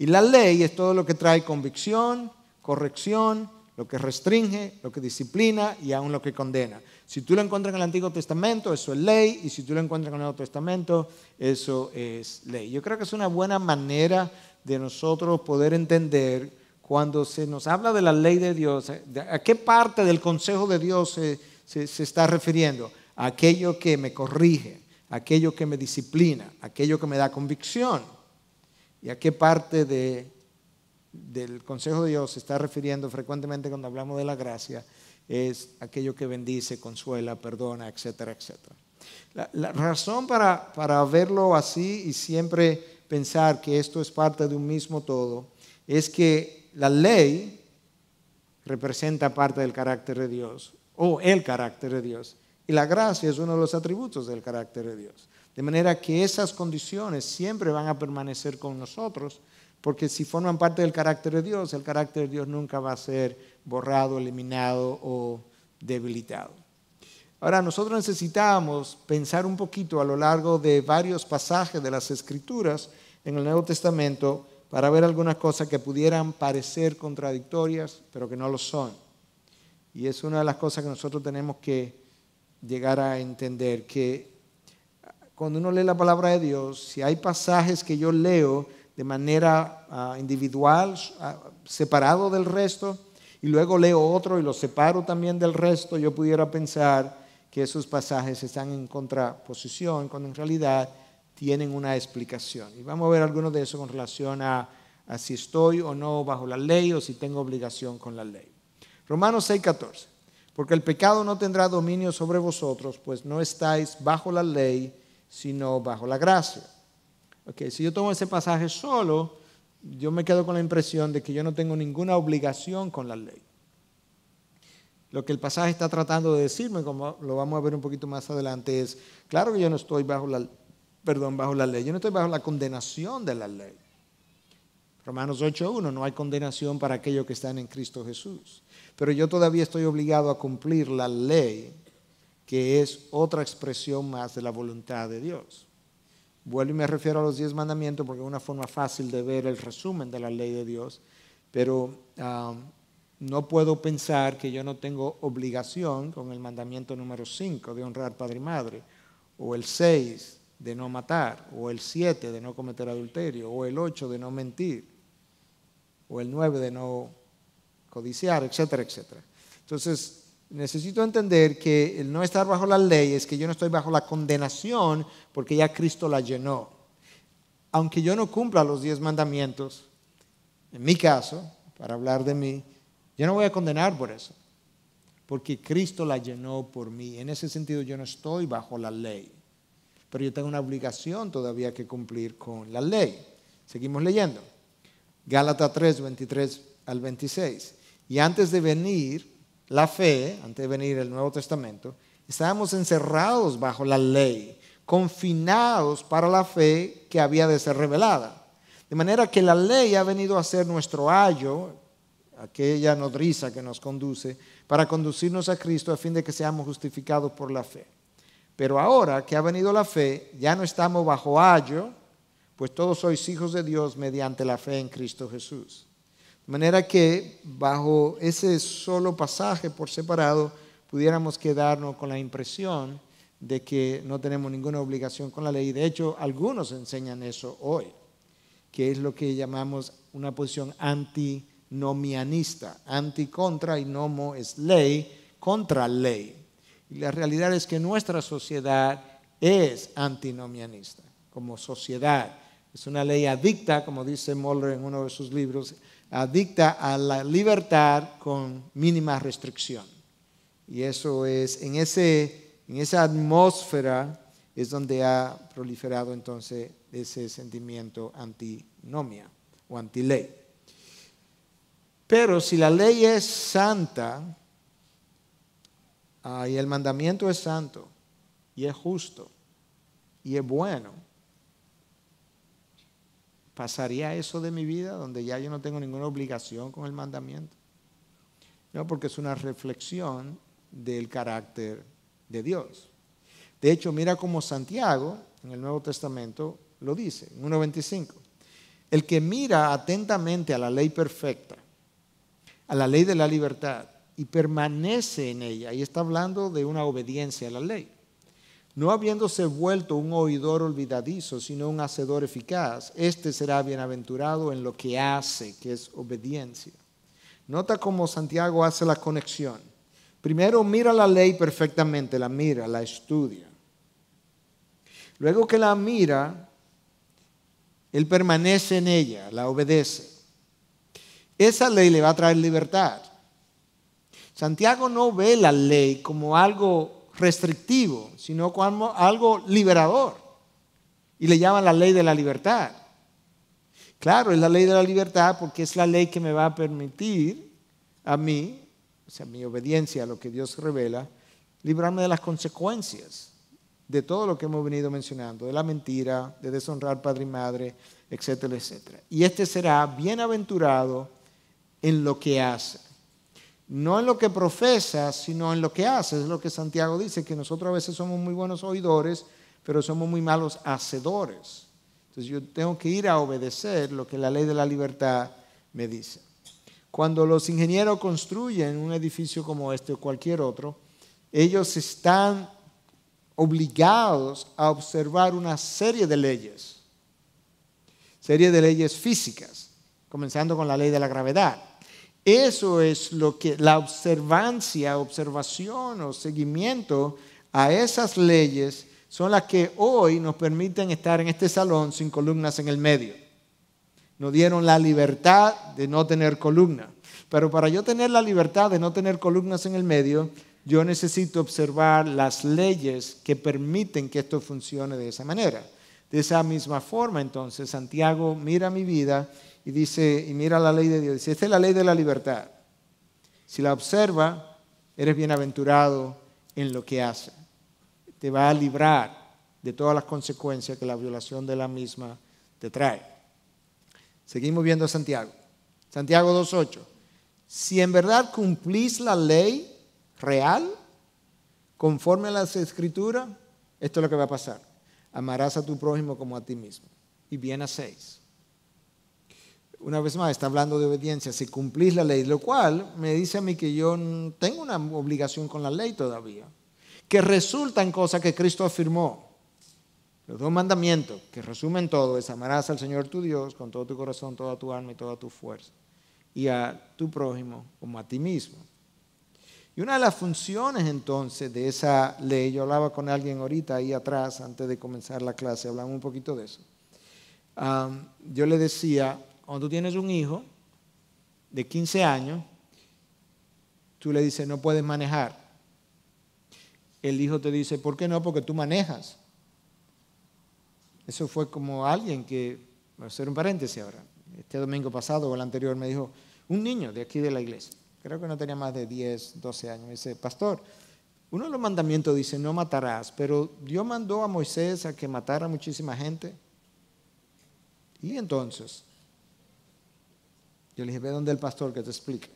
Y la ley es todo lo que trae convicción, corrección, lo que restringe, lo que disciplina y aún lo que condena. Si tú lo encuentras en el Antiguo Testamento, eso es ley, y si tú lo encuentras en el Nuevo Testamento, eso es ley. Yo creo que es una buena manera de nosotros poder entender cuando se nos habla de la ley de Dios, eh, a qué parte del consejo de Dios se, está refiriendo. aquello que me corrige, aquello que me disciplina, aquello que me da convicción. ¿Y a qué parte del consejo de Dios se está refiriendo frecuentemente cuando hablamos de la gracia? es aquello que bendice, consuela, perdona, etcétera, etcétera. La, razón para, para verlo así y siempre pensar que esto es parte de un mismo todo es que la ley representa parte del carácter de Dios o el carácter de Dios y la gracia es uno de los atributos del carácter de Dios. De manera que esas condiciones siempre van a permanecer con nosotros porque si forman parte del carácter de Dios, el carácter de Dios nunca va a ser borrado, eliminado o debilitado. Ahora, nosotros necesitamos pensar un poquito a lo largo de varios pasajes de las Escrituras en el Nuevo Testamento para ver algunas cosas que pudieran parecer contradictorias, pero que no lo son. Y es una de las cosas que nosotros tenemos que llegar a entender, que cuando uno lee la palabra de Dios, si hay pasajes que yo leo, de manera ah, individual, ah, separado del resto, y luego leo otro y lo separo también del resto, yo pudiera pensar que esos pasajes están en contraposición, cuando en realidad tienen una explicación. Y vamos a ver algunos de eso con relación a, a si estoy o no bajo la ley o si tengo obligación con la ley. Romanos 6:14, porque el pecado no tendrá dominio sobre vosotros, pues no estáis bajo la ley, sino bajo la gracia. Okay, si yo tomo ese pasaje solo, yo me quedo con la impresión de que yo no tengo ninguna obligación con la ley. Lo que el pasaje está tratando de decirme, como lo vamos a ver un poquito más adelante, es, claro que yo no estoy bajo la, perdón, bajo la ley, yo no estoy bajo la condenación de la ley. Romanos 8.1, no hay condenación para aquellos que están en Cristo Jesús. Pero yo todavía estoy obligado a cumplir la ley, que es otra expresión más de la voluntad de Dios. Vuelvo y me refiero a los diez mandamientos porque es una forma fácil de ver el resumen de la ley de Dios, pero ah, no puedo pensar que yo no tengo obligación con el mandamiento número 5 de honrar padre y madre, o el 6 de no matar, o el 7 de no cometer adulterio, o el 8 de no mentir, o el 9 de no codiciar, etcétera, etcétera. Entonces, Necesito entender que el no estar bajo la ley es que yo no estoy bajo la condenación porque ya Cristo la llenó. Aunque yo no cumpla los diez mandamientos, en mi caso, para hablar de mí, yo no voy a condenar por eso, porque Cristo la llenó por mí. En ese sentido yo no estoy bajo la ley, pero yo tengo una obligación todavía que cumplir con la ley. Seguimos leyendo. Gálatas 3, 23 al 26. Y antes de venir la fe, antes de venir el Nuevo Testamento, estábamos encerrados bajo la ley, confinados para la fe que había de ser revelada. De manera que la ley ha venido a ser nuestro ayo, aquella nodriza que nos conduce, para conducirnos a Cristo a fin de que seamos justificados por la fe. Pero ahora que ha venido la fe, ya no estamos bajo ayo, pues todos sois hijos de Dios mediante la fe en Cristo Jesús. De manera que bajo ese solo pasaje por separado pudiéramos quedarnos con la impresión de que no tenemos ninguna obligación con la ley. De hecho, algunos enseñan eso hoy, que es lo que llamamos una posición antinomianista. anti contra y nomo es ley, contra ley. Y la realidad es que nuestra sociedad es antinomianista como sociedad. Es una ley adicta, como dice Moller en uno de sus libros, adicta a la libertad con mínima restricción. Y eso es, en, esa atmósfera es donde ha proliferado entonces ese sentimiento antinomia o antiley. Pero si la ley es santa ah, y el mandamiento es santo y es justo y es bueno, ¿Pasaría eso de mi vida donde ya yo no tengo ninguna obligación con el mandamiento? No, porque es una reflexión del carácter de Dios. De hecho, mira cómo Santiago en el Nuevo Testamento lo dice, en 1.25. El que mira atentamente a la ley perfecta, a la ley de la libertad, y permanece en ella, y está hablando de una obediencia a la ley, no habiéndose vuelto un oidor olvidadizo, sino un hacedor eficaz. Este será bienaventurado en lo que hace, que es obediencia. Nota cómo Santiago hace la conexión. Primero mira la ley perfectamente, la mira, la estudia. Luego que la mira, él permanece en ella, la obedece. Esa ley le va a traer libertad. Santiago no ve la ley como algo restrictivo, sino como algo liberador. Y le llaman la ley de la libertad. Claro, es la ley de la libertad porque es la ley que me va a permitir a mí, o sea, mi obediencia a lo que Dios revela, librarme de las consecuencias de todo lo que hemos venido mencionando, de la mentira, de deshonrar padre y madre, etcétera, etcétera. Y este será bienaventurado en lo que hace no en lo que profesas, sino en lo que haces. Es lo que Santiago dice, que nosotros a veces somos muy buenos oidores, pero somos muy malos hacedores. Entonces yo tengo que ir a obedecer lo que la ley de la libertad me dice. Cuando los ingenieros construyen un edificio como este o cualquier otro, ellos están obligados a observar una serie de leyes, serie de leyes físicas, comenzando con la ley de la gravedad eso es lo que la observancia, observación o seguimiento a esas leyes son las que hoy nos permiten estar en este salón sin columnas en el medio. Nos dieron la libertad de no tener columna. Pero para yo tener la libertad de no tener columnas en el medio, yo necesito observar las leyes que permiten que esto funcione de esa manera. De esa misma forma, entonces, Santiago mira mi vida y dice, y mira la ley de Dios, dice, esta es la ley de la libertad. Si la observa, eres bienaventurado en lo que hace. Te va a librar de todas las consecuencias que la violación de la misma te trae. Seguimos viendo a Santiago. Santiago 2.8. Si en verdad cumplís la ley real, conforme a las escrituras, esto es lo que va a pasar. Amarás a tu prójimo como a ti mismo. Y bien seis una vez más, está hablando de obediencia, si cumplís la ley, lo cual me dice a mí que yo tengo una obligación con la ley todavía, que resulta en cosas que Cristo afirmó. Los dos mandamientos, que resumen todo, es amarás al Señor tu Dios con todo tu corazón, toda tu alma y toda tu fuerza, y a tu prójimo como a ti mismo. Y una de las funciones entonces de esa ley, yo hablaba con alguien ahorita ahí atrás, antes de comenzar la clase, hablamos un poquito de eso. yo le decía, cuando tú tienes un hijo de 15 años, tú le dices, no puedes manejar. El hijo te dice, ¿por qué no? Porque tú manejas. Eso fue como alguien que, voy a hacer un paréntesis ahora, este domingo pasado o el anterior me dijo, un niño de aquí de la iglesia, creo que no tenía más de 10, 12 años, me dice, pastor, uno de los mandamientos dice, no matarás, pero Dios mandó a Moisés a que matara muchísima gente. Y entonces, yo le dije, ve donde el pastor que te explique.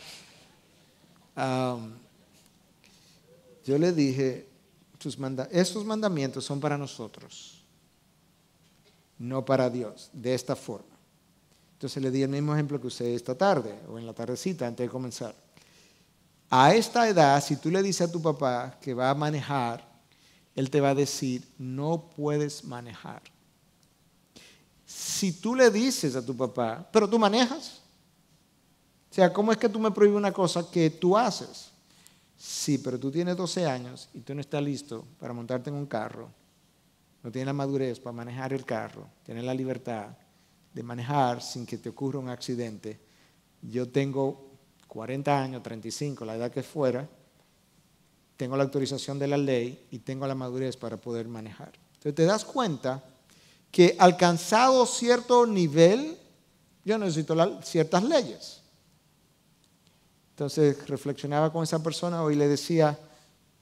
yo le dije, esos mandamientos son para nosotros, no para Dios, de esta forma. Entonces le di el mismo ejemplo que usé esta tarde o en la tardecita antes de comenzar. A esta edad, si tú le dices a tu papá que va a manejar, él te va a decir, no puedes manejar si tú le dices a tu papá, pero tú manejas. O sea, ¿cómo es que tú me prohíbes una cosa que tú haces? Sí, pero tú tienes 12 años y tú no estás listo para montarte en un carro. No tienes la madurez para manejar el carro. Tienes la libertad de manejar sin que te ocurra un accidente. Yo tengo 40 años, 35, la edad que fuera. Tengo la autorización de la ley y tengo la madurez para poder manejar. Entonces te das cuenta que alcanzado cierto nivel, yo necesito ciertas leyes. Entonces reflexionaba con esa persona y le decía,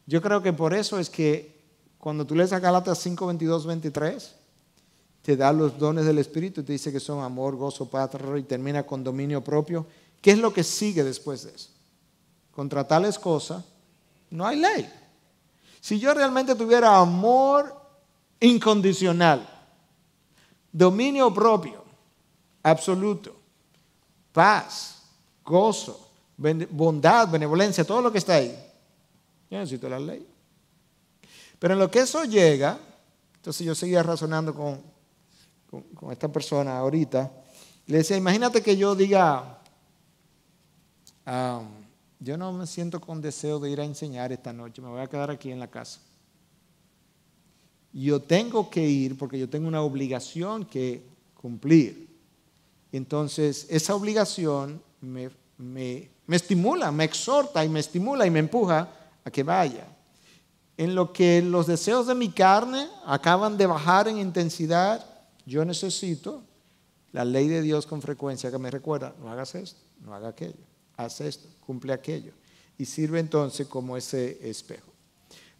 yo creo que por eso es que cuando tú lees a Galatas 5, 22, 23, te da los dones del Espíritu, te dice que son amor, gozo, paz, y termina con dominio propio. ¿Qué es lo que sigue después de eso? Contra tales cosas, no hay ley. Si yo realmente tuviera amor incondicional, dominio propio, absoluto, paz, gozo, bondad, benevolencia, todo lo que está ahí. Yo necesito la ley. Pero en lo que eso llega, entonces yo seguía razonando con, esta persona ahorita, le decía, imagínate que yo diga, ah, yo no me siento con deseo de ir a enseñar esta noche, me voy a quedar aquí en la casa yo tengo que ir porque yo tengo una obligación que cumplir. Entonces, esa obligación me, me, estimula, me exhorta y me estimula y me empuja a que vaya. En lo que los deseos de mi carne acaban de bajar en intensidad, yo necesito la ley de Dios con frecuencia que me recuerda, no hagas esto, no hagas aquello, haz esto, cumple aquello. Y sirve entonces como ese espejo.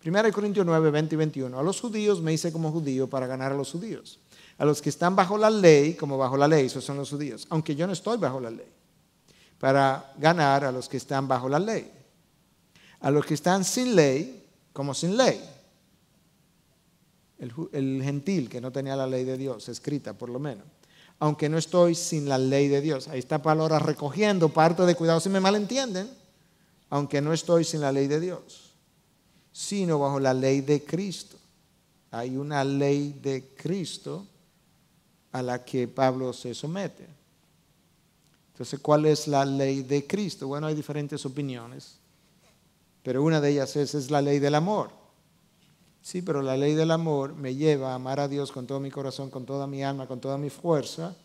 1 Corintios 9, 20 y 21. A los judíos me hice como judío para ganar a los judíos. A los que están bajo la ley, como bajo la ley, esos son los judíos. Aunque yo no estoy bajo la ley. Para ganar a los que están bajo la ley. A los que están sin ley, como sin ley. El, gentil que no tenía la ley de Dios, escrita por lo menos. Aunque no estoy sin la ley de Dios. Ahí está palabra recogiendo parte de cuidado, si me malentienden. Aunque no estoy sin la ley de Dios sino bajo la ley de Cristo. Hay una ley de Cristo a la que Pablo se somete. Entonces, ¿cuál es la ley de Cristo? Bueno, hay diferentes opiniones, pero una de ellas es, la ley del amor. Sí, pero la ley del amor me lleva a amar a Dios con todo mi corazón, con toda mi alma, con toda mi fuerza,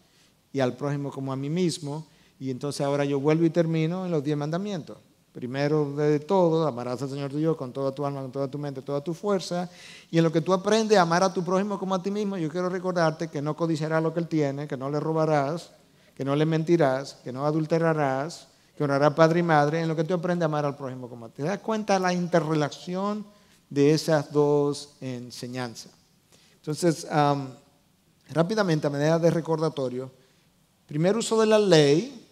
y al prójimo como a mí mismo. Y entonces ahora yo vuelvo y termino en los diez mandamientos. Primero de todo, amarás al Señor tuyo Dios con toda tu alma, con toda tu mente, toda tu fuerza. Y en lo que tú aprendes a amar a tu prójimo como a ti mismo, yo quiero recordarte que no codiciarás lo que él tiene, que no le robarás, que no le mentirás, que no adulterarás, que honrarás padre y madre. En lo que tú aprendes a amar al prójimo como a ti. Te das cuenta la interrelación de esas dos enseñanzas. Entonces, rápidamente, a manera de recordatorio, primer uso de la ley,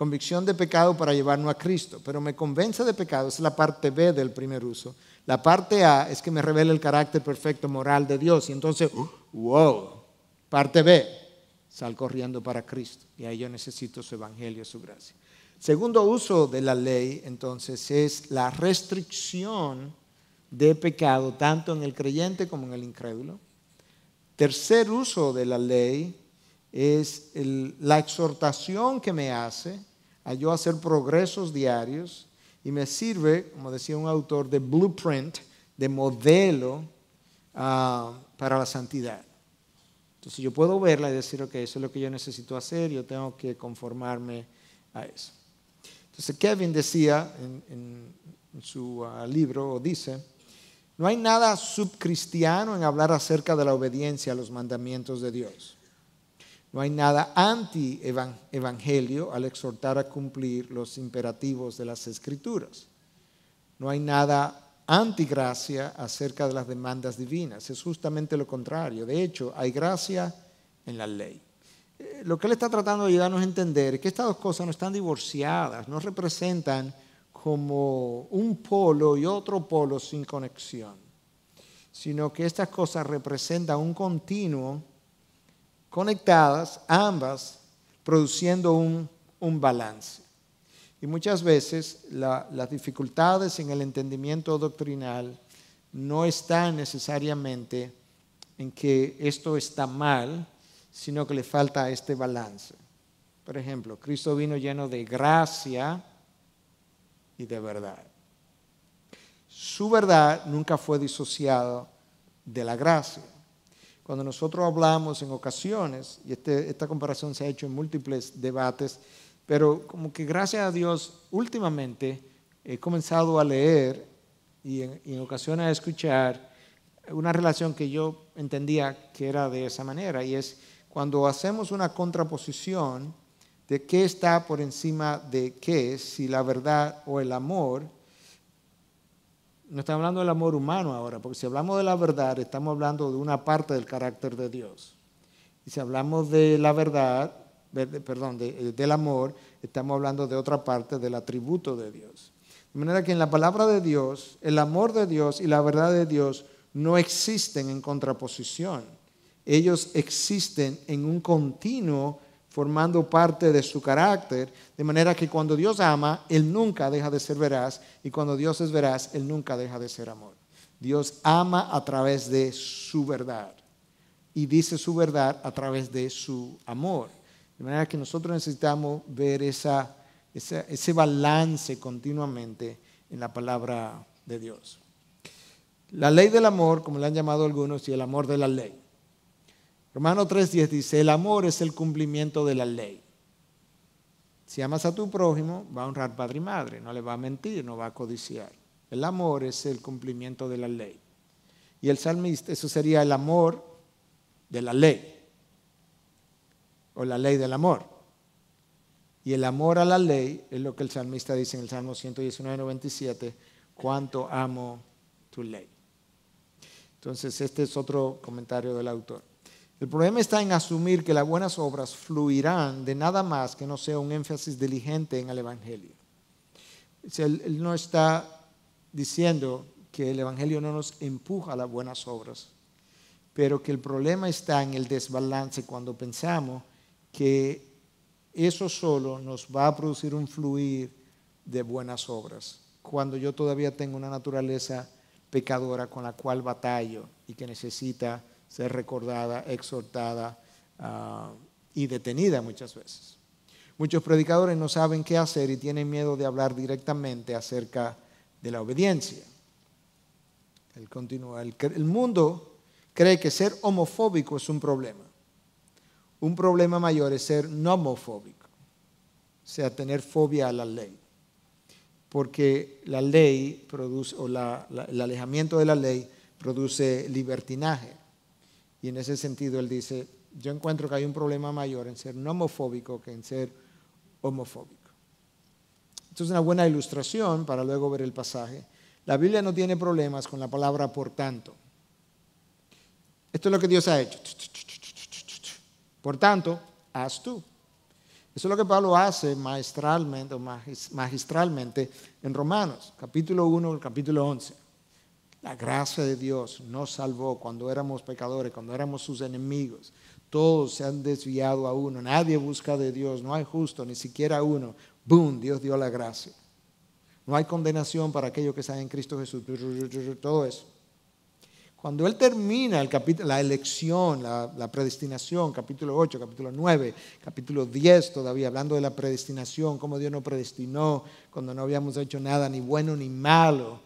Convicción de pecado para llevarnos a Cristo, pero me convence de pecado, es la parte B del primer uso. La parte A es que me revela el carácter perfecto moral de Dios y entonces, wow, parte B, sal corriendo para Cristo y ahí yo necesito su evangelio, su gracia. Segundo uso de la ley, entonces, es la restricción de pecado, tanto en el creyente como en el incrédulo. Tercer uso de la ley es la exhortación que me hace a yo hacer progresos diarios y me sirve, como decía un autor, de blueprint, de modelo ah, para la santidad. Entonces yo puedo verla y decir, ok, eso es lo que yo necesito hacer, yo tengo que conformarme a eso. Entonces Kevin decía en, su ah, libro, o dice, no hay nada subcristiano en hablar acerca de la obediencia a los mandamientos de Dios. No hay nada anti-evangelio al exhortar a cumplir los imperativos de las escrituras. No hay nada antigracia acerca de las demandas divinas. Es justamente lo contrario. De hecho, hay gracia en la ley. Eh, lo que él está tratando de ayudarnos a entender es que estas dos cosas no están divorciadas, no representan como un polo y otro polo sin conexión, sino que estas cosas representan un continuo conectadas, ambas, produciendo un, balance. Y muchas veces las dificultades en el entendimiento doctrinal no están necesariamente en que esto está mal, sino que le falta este balance. Por ejemplo, Cristo vino lleno de gracia y de verdad. Su verdad nunca fue disociada de la gracia. Cuando nosotros hablamos en ocasiones, y este, esta comparación se ha hecho en múltiples debates, pero como que gracias a Dios últimamente he comenzado a leer y en, y en ocasiones a escuchar una relación que yo entendía que era de esa manera, y es cuando hacemos una contraposición de qué está por encima de qué, si la verdad o el amor no estamos hablando del amor humano ahora, porque si hablamos de la verdad, estamos hablando de una parte del carácter de Dios. Y si hablamos de la verdad, perdón, eh, del amor, estamos hablando de otra parte del atributo de Dios. De manera que en la palabra de Dios, el amor de Dios y la verdad de Dios no existen en contraposición. Ellos existen en un continuo formando parte de su carácter, de manera que cuando Dios ama, Él nunca deja de ser veraz, y cuando Dios es veraz, Él nunca deja de ser amor. Dios ama a través de su verdad, y dice su verdad a través de su amor. De manera que nosotros necesitamos ver ese balance continuamente en la palabra de Dios. La ley del amor, como le han llamado algunos, y el amor de la ley. Romano 3.10 dice, el amor es el cumplimiento de la ley. Si amas a tu prójimo, va a honrar padre y madre, no le va a mentir, no va a codiciar. El amor es el cumplimiento de la ley. Y el salmista, eso sería el amor de la ley, o la ley del amor. Y el amor a la ley es lo que el salmista dice en el Salmo 119, cuánto amo tu ley. Entonces, este es otro comentario del autor. El problema está en asumir que las buenas obras fluirán de nada más que no sea un énfasis diligente en el Evangelio. Él, no está diciendo que el Evangelio no nos empuja a las buenas obras, pero que el problema está en el desbalance cuando pensamos que eso solo nos va a producir un fluir de buenas obras, cuando yo todavía tengo una naturaleza pecadora con la cual batallo y que necesita ser recordada, exhortada ah, y detenida muchas veces. Muchos predicadores no saben qué hacer y tienen miedo de hablar directamente acerca de la obediencia. el, mundo cree que ser homofóbico es un problema. Un problema mayor es ser no homofóbico, o sea, tener fobia a la ley. Porque la ley produce, o el alejamiento de la ley produce libertinaje. Y en ese sentido él dice, yo encuentro que hay un problema mayor en ser nomofóbico homofóbico que en ser homofóbico. Esto es una buena ilustración para luego ver el pasaje. La Biblia no tiene problemas con la palabra por tanto. Esto es lo que Dios ha hecho. Por tanto, haz tú. Eso es lo que Pablo hace magistralmente, magistralmente en Romanos, capítulo 1 al capítulo 11. La gracia de Dios nos salvó cuando éramos pecadores, cuando éramos sus enemigos. Todos se han desviado a uno. Nadie busca de Dios. No hay justo, ni siquiera uno. Boom, Dios dio la gracia. No hay condenación para aquellos que están en Cristo Jesús. Todo eso. Cuando él termina el capítulo, la elección, la, la, predestinación, capítulo 8, capítulo 9, capítulo 10 todavía, hablando de la predestinación, cómo Dios nos predestinó cuando no habíamos hecho nada, ni bueno ni malo,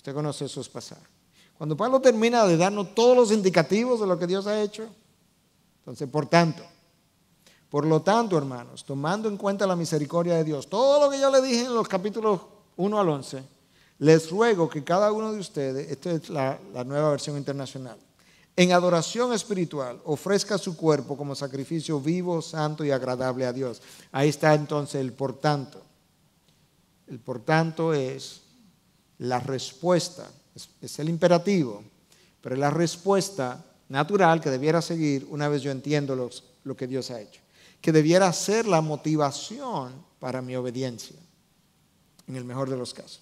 Usted conoce es pasajes. Cuando Pablo termina de darnos todos los indicativos de lo que Dios ha hecho, entonces, por tanto, por lo tanto, hermanos, tomando en cuenta la misericordia de Dios, todo lo que yo le dije en los capítulos 1 al 11, les ruego que cada uno de ustedes, esta es la nueva versión internacional, en adoración espiritual, ofrezca su cuerpo como sacrificio vivo, santo y agradable a Dios. Ahí está entonces el por tanto. El por tanto es la respuesta, es, el imperativo, pero la respuesta natural que debiera seguir una vez yo entiendo los, lo que Dios ha hecho, que debiera ser la motivación para mi obediencia, en el mejor de los casos.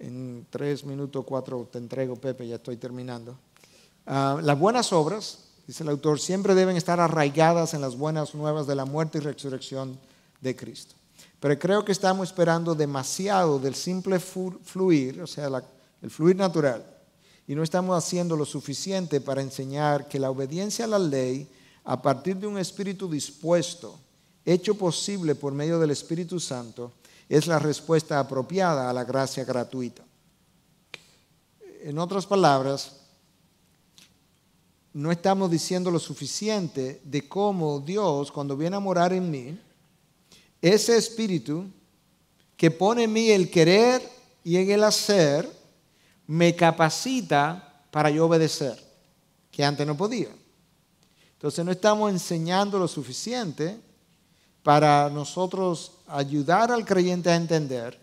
En tres minutos, cuatro te entrego, Pepe, ya estoy terminando. Ah, las buenas obras, dice el autor, siempre deben estar arraigadas en las buenas nuevas de la muerte y resurrección de Cristo. Pero creo que estamos esperando demasiado del simple fluir, o sea, el fluir natural. Y no estamos haciendo lo suficiente para enseñar que la obediencia a la ley, a partir de un espíritu dispuesto, hecho posible por medio del Espíritu Santo, es la respuesta apropiada a la gracia gratuita. En otras palabras, no estamos diciendo lo suficiente de cómo Dios, cuando viene a morar en mí, ese espíritu que pone en mí el querer y en el hacer, me capacita para yo obedecer, que antes no podía. Entonces no estamos enseñando lo suficiente para nosotros ayudar al creyente a entender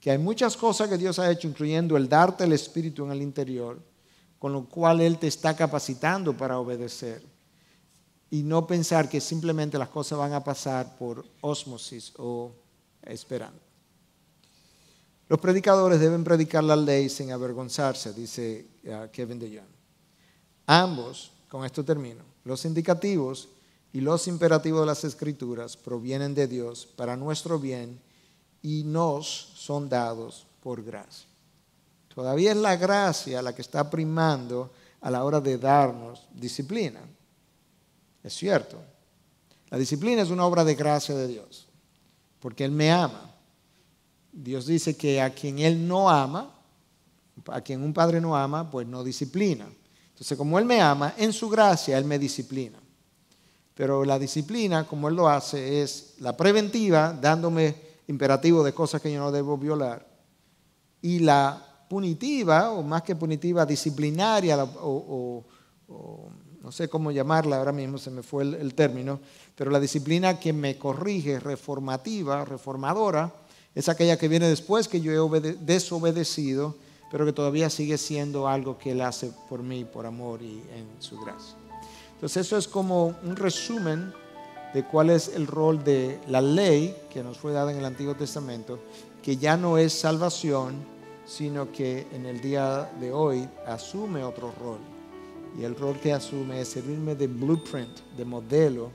que hay muchas cosas que Dios ha hecho, incluyendo el darte el espíritu en el interior, con lo cual Él te está capacitando para obedecer y no pensar que simplemente las cosas van a pasar por ósmosis o esperando. Los predicadores deben predicar la ley sin avergonzarse, dice eh, Kevin DeYoung. Ambos, con esto termino, los indicativos y los imperativos de las escrituras provienen de Dios para nuestro bien y nos son dados por gracia. Todavía es la gracia la que está primando a la hora de darnos disciplina. Es cierto. La disciplina es una obra de gracia de Dios, porque Él me ama. Dios dice que a quien Él no ama, a quien un padre no ama, pues no disciplina. Entonces, como Él me ama, en su gracia Él me disciplina. Pero la disciplina, como Él lo hace, es la preventiva, dándome imperativo de cosas que yo no debo violar, y la punitiva, o más que punitiva, disciplinaria o no sé cómo llamarla, ahora mismo se me fue el, término, pero la disciplina que me corrige, reformativa, reformadora, es aquella que viene después que yo he desobedecido, pero que todavía sigue siendo algo que Él hace por mí, por amor y en su gracia. Entonces eso es como un resumen de cuál es el rol de la ley que nos fue dada en el Antiguo Testamento, que ya no es salvación, sino que en el día de hoy asume otro rol y el rol que asume es servirme de blueprint, de modelo,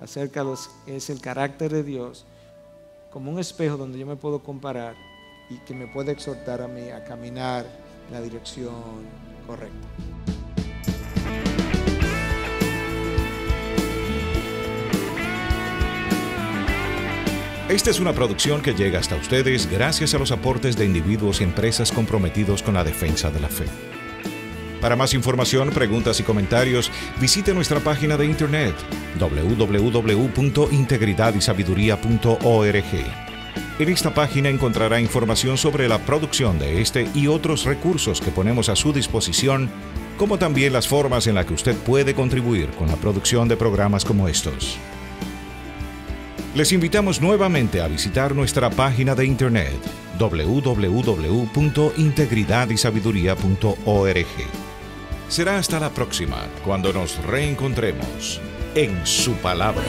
acerca de que es el carácter de Dios, como un espejo donde yo me puedo comparar y que me puede exhortar a mí a caminar en la dirección correcta. Esta es una producción que llega hasta ustedes gracias a los aportes de individuos y empresas comprometidos con la defensa de la fe. Para más información, preguntas y comentarios, visite nuestra página de internet www.integridadysabiduría.org. En esta página encontrará información sobre la producción de este y otros recursos que ponemos a su disposición, como también las formas en las que usted puede contribuir con la producción de programas como estos. Les invitamos nuevamente a visitar nuestra página de internet www.integridadysabiduría.org Será hasta la próxima, cuando nos reencontremos en su palabra.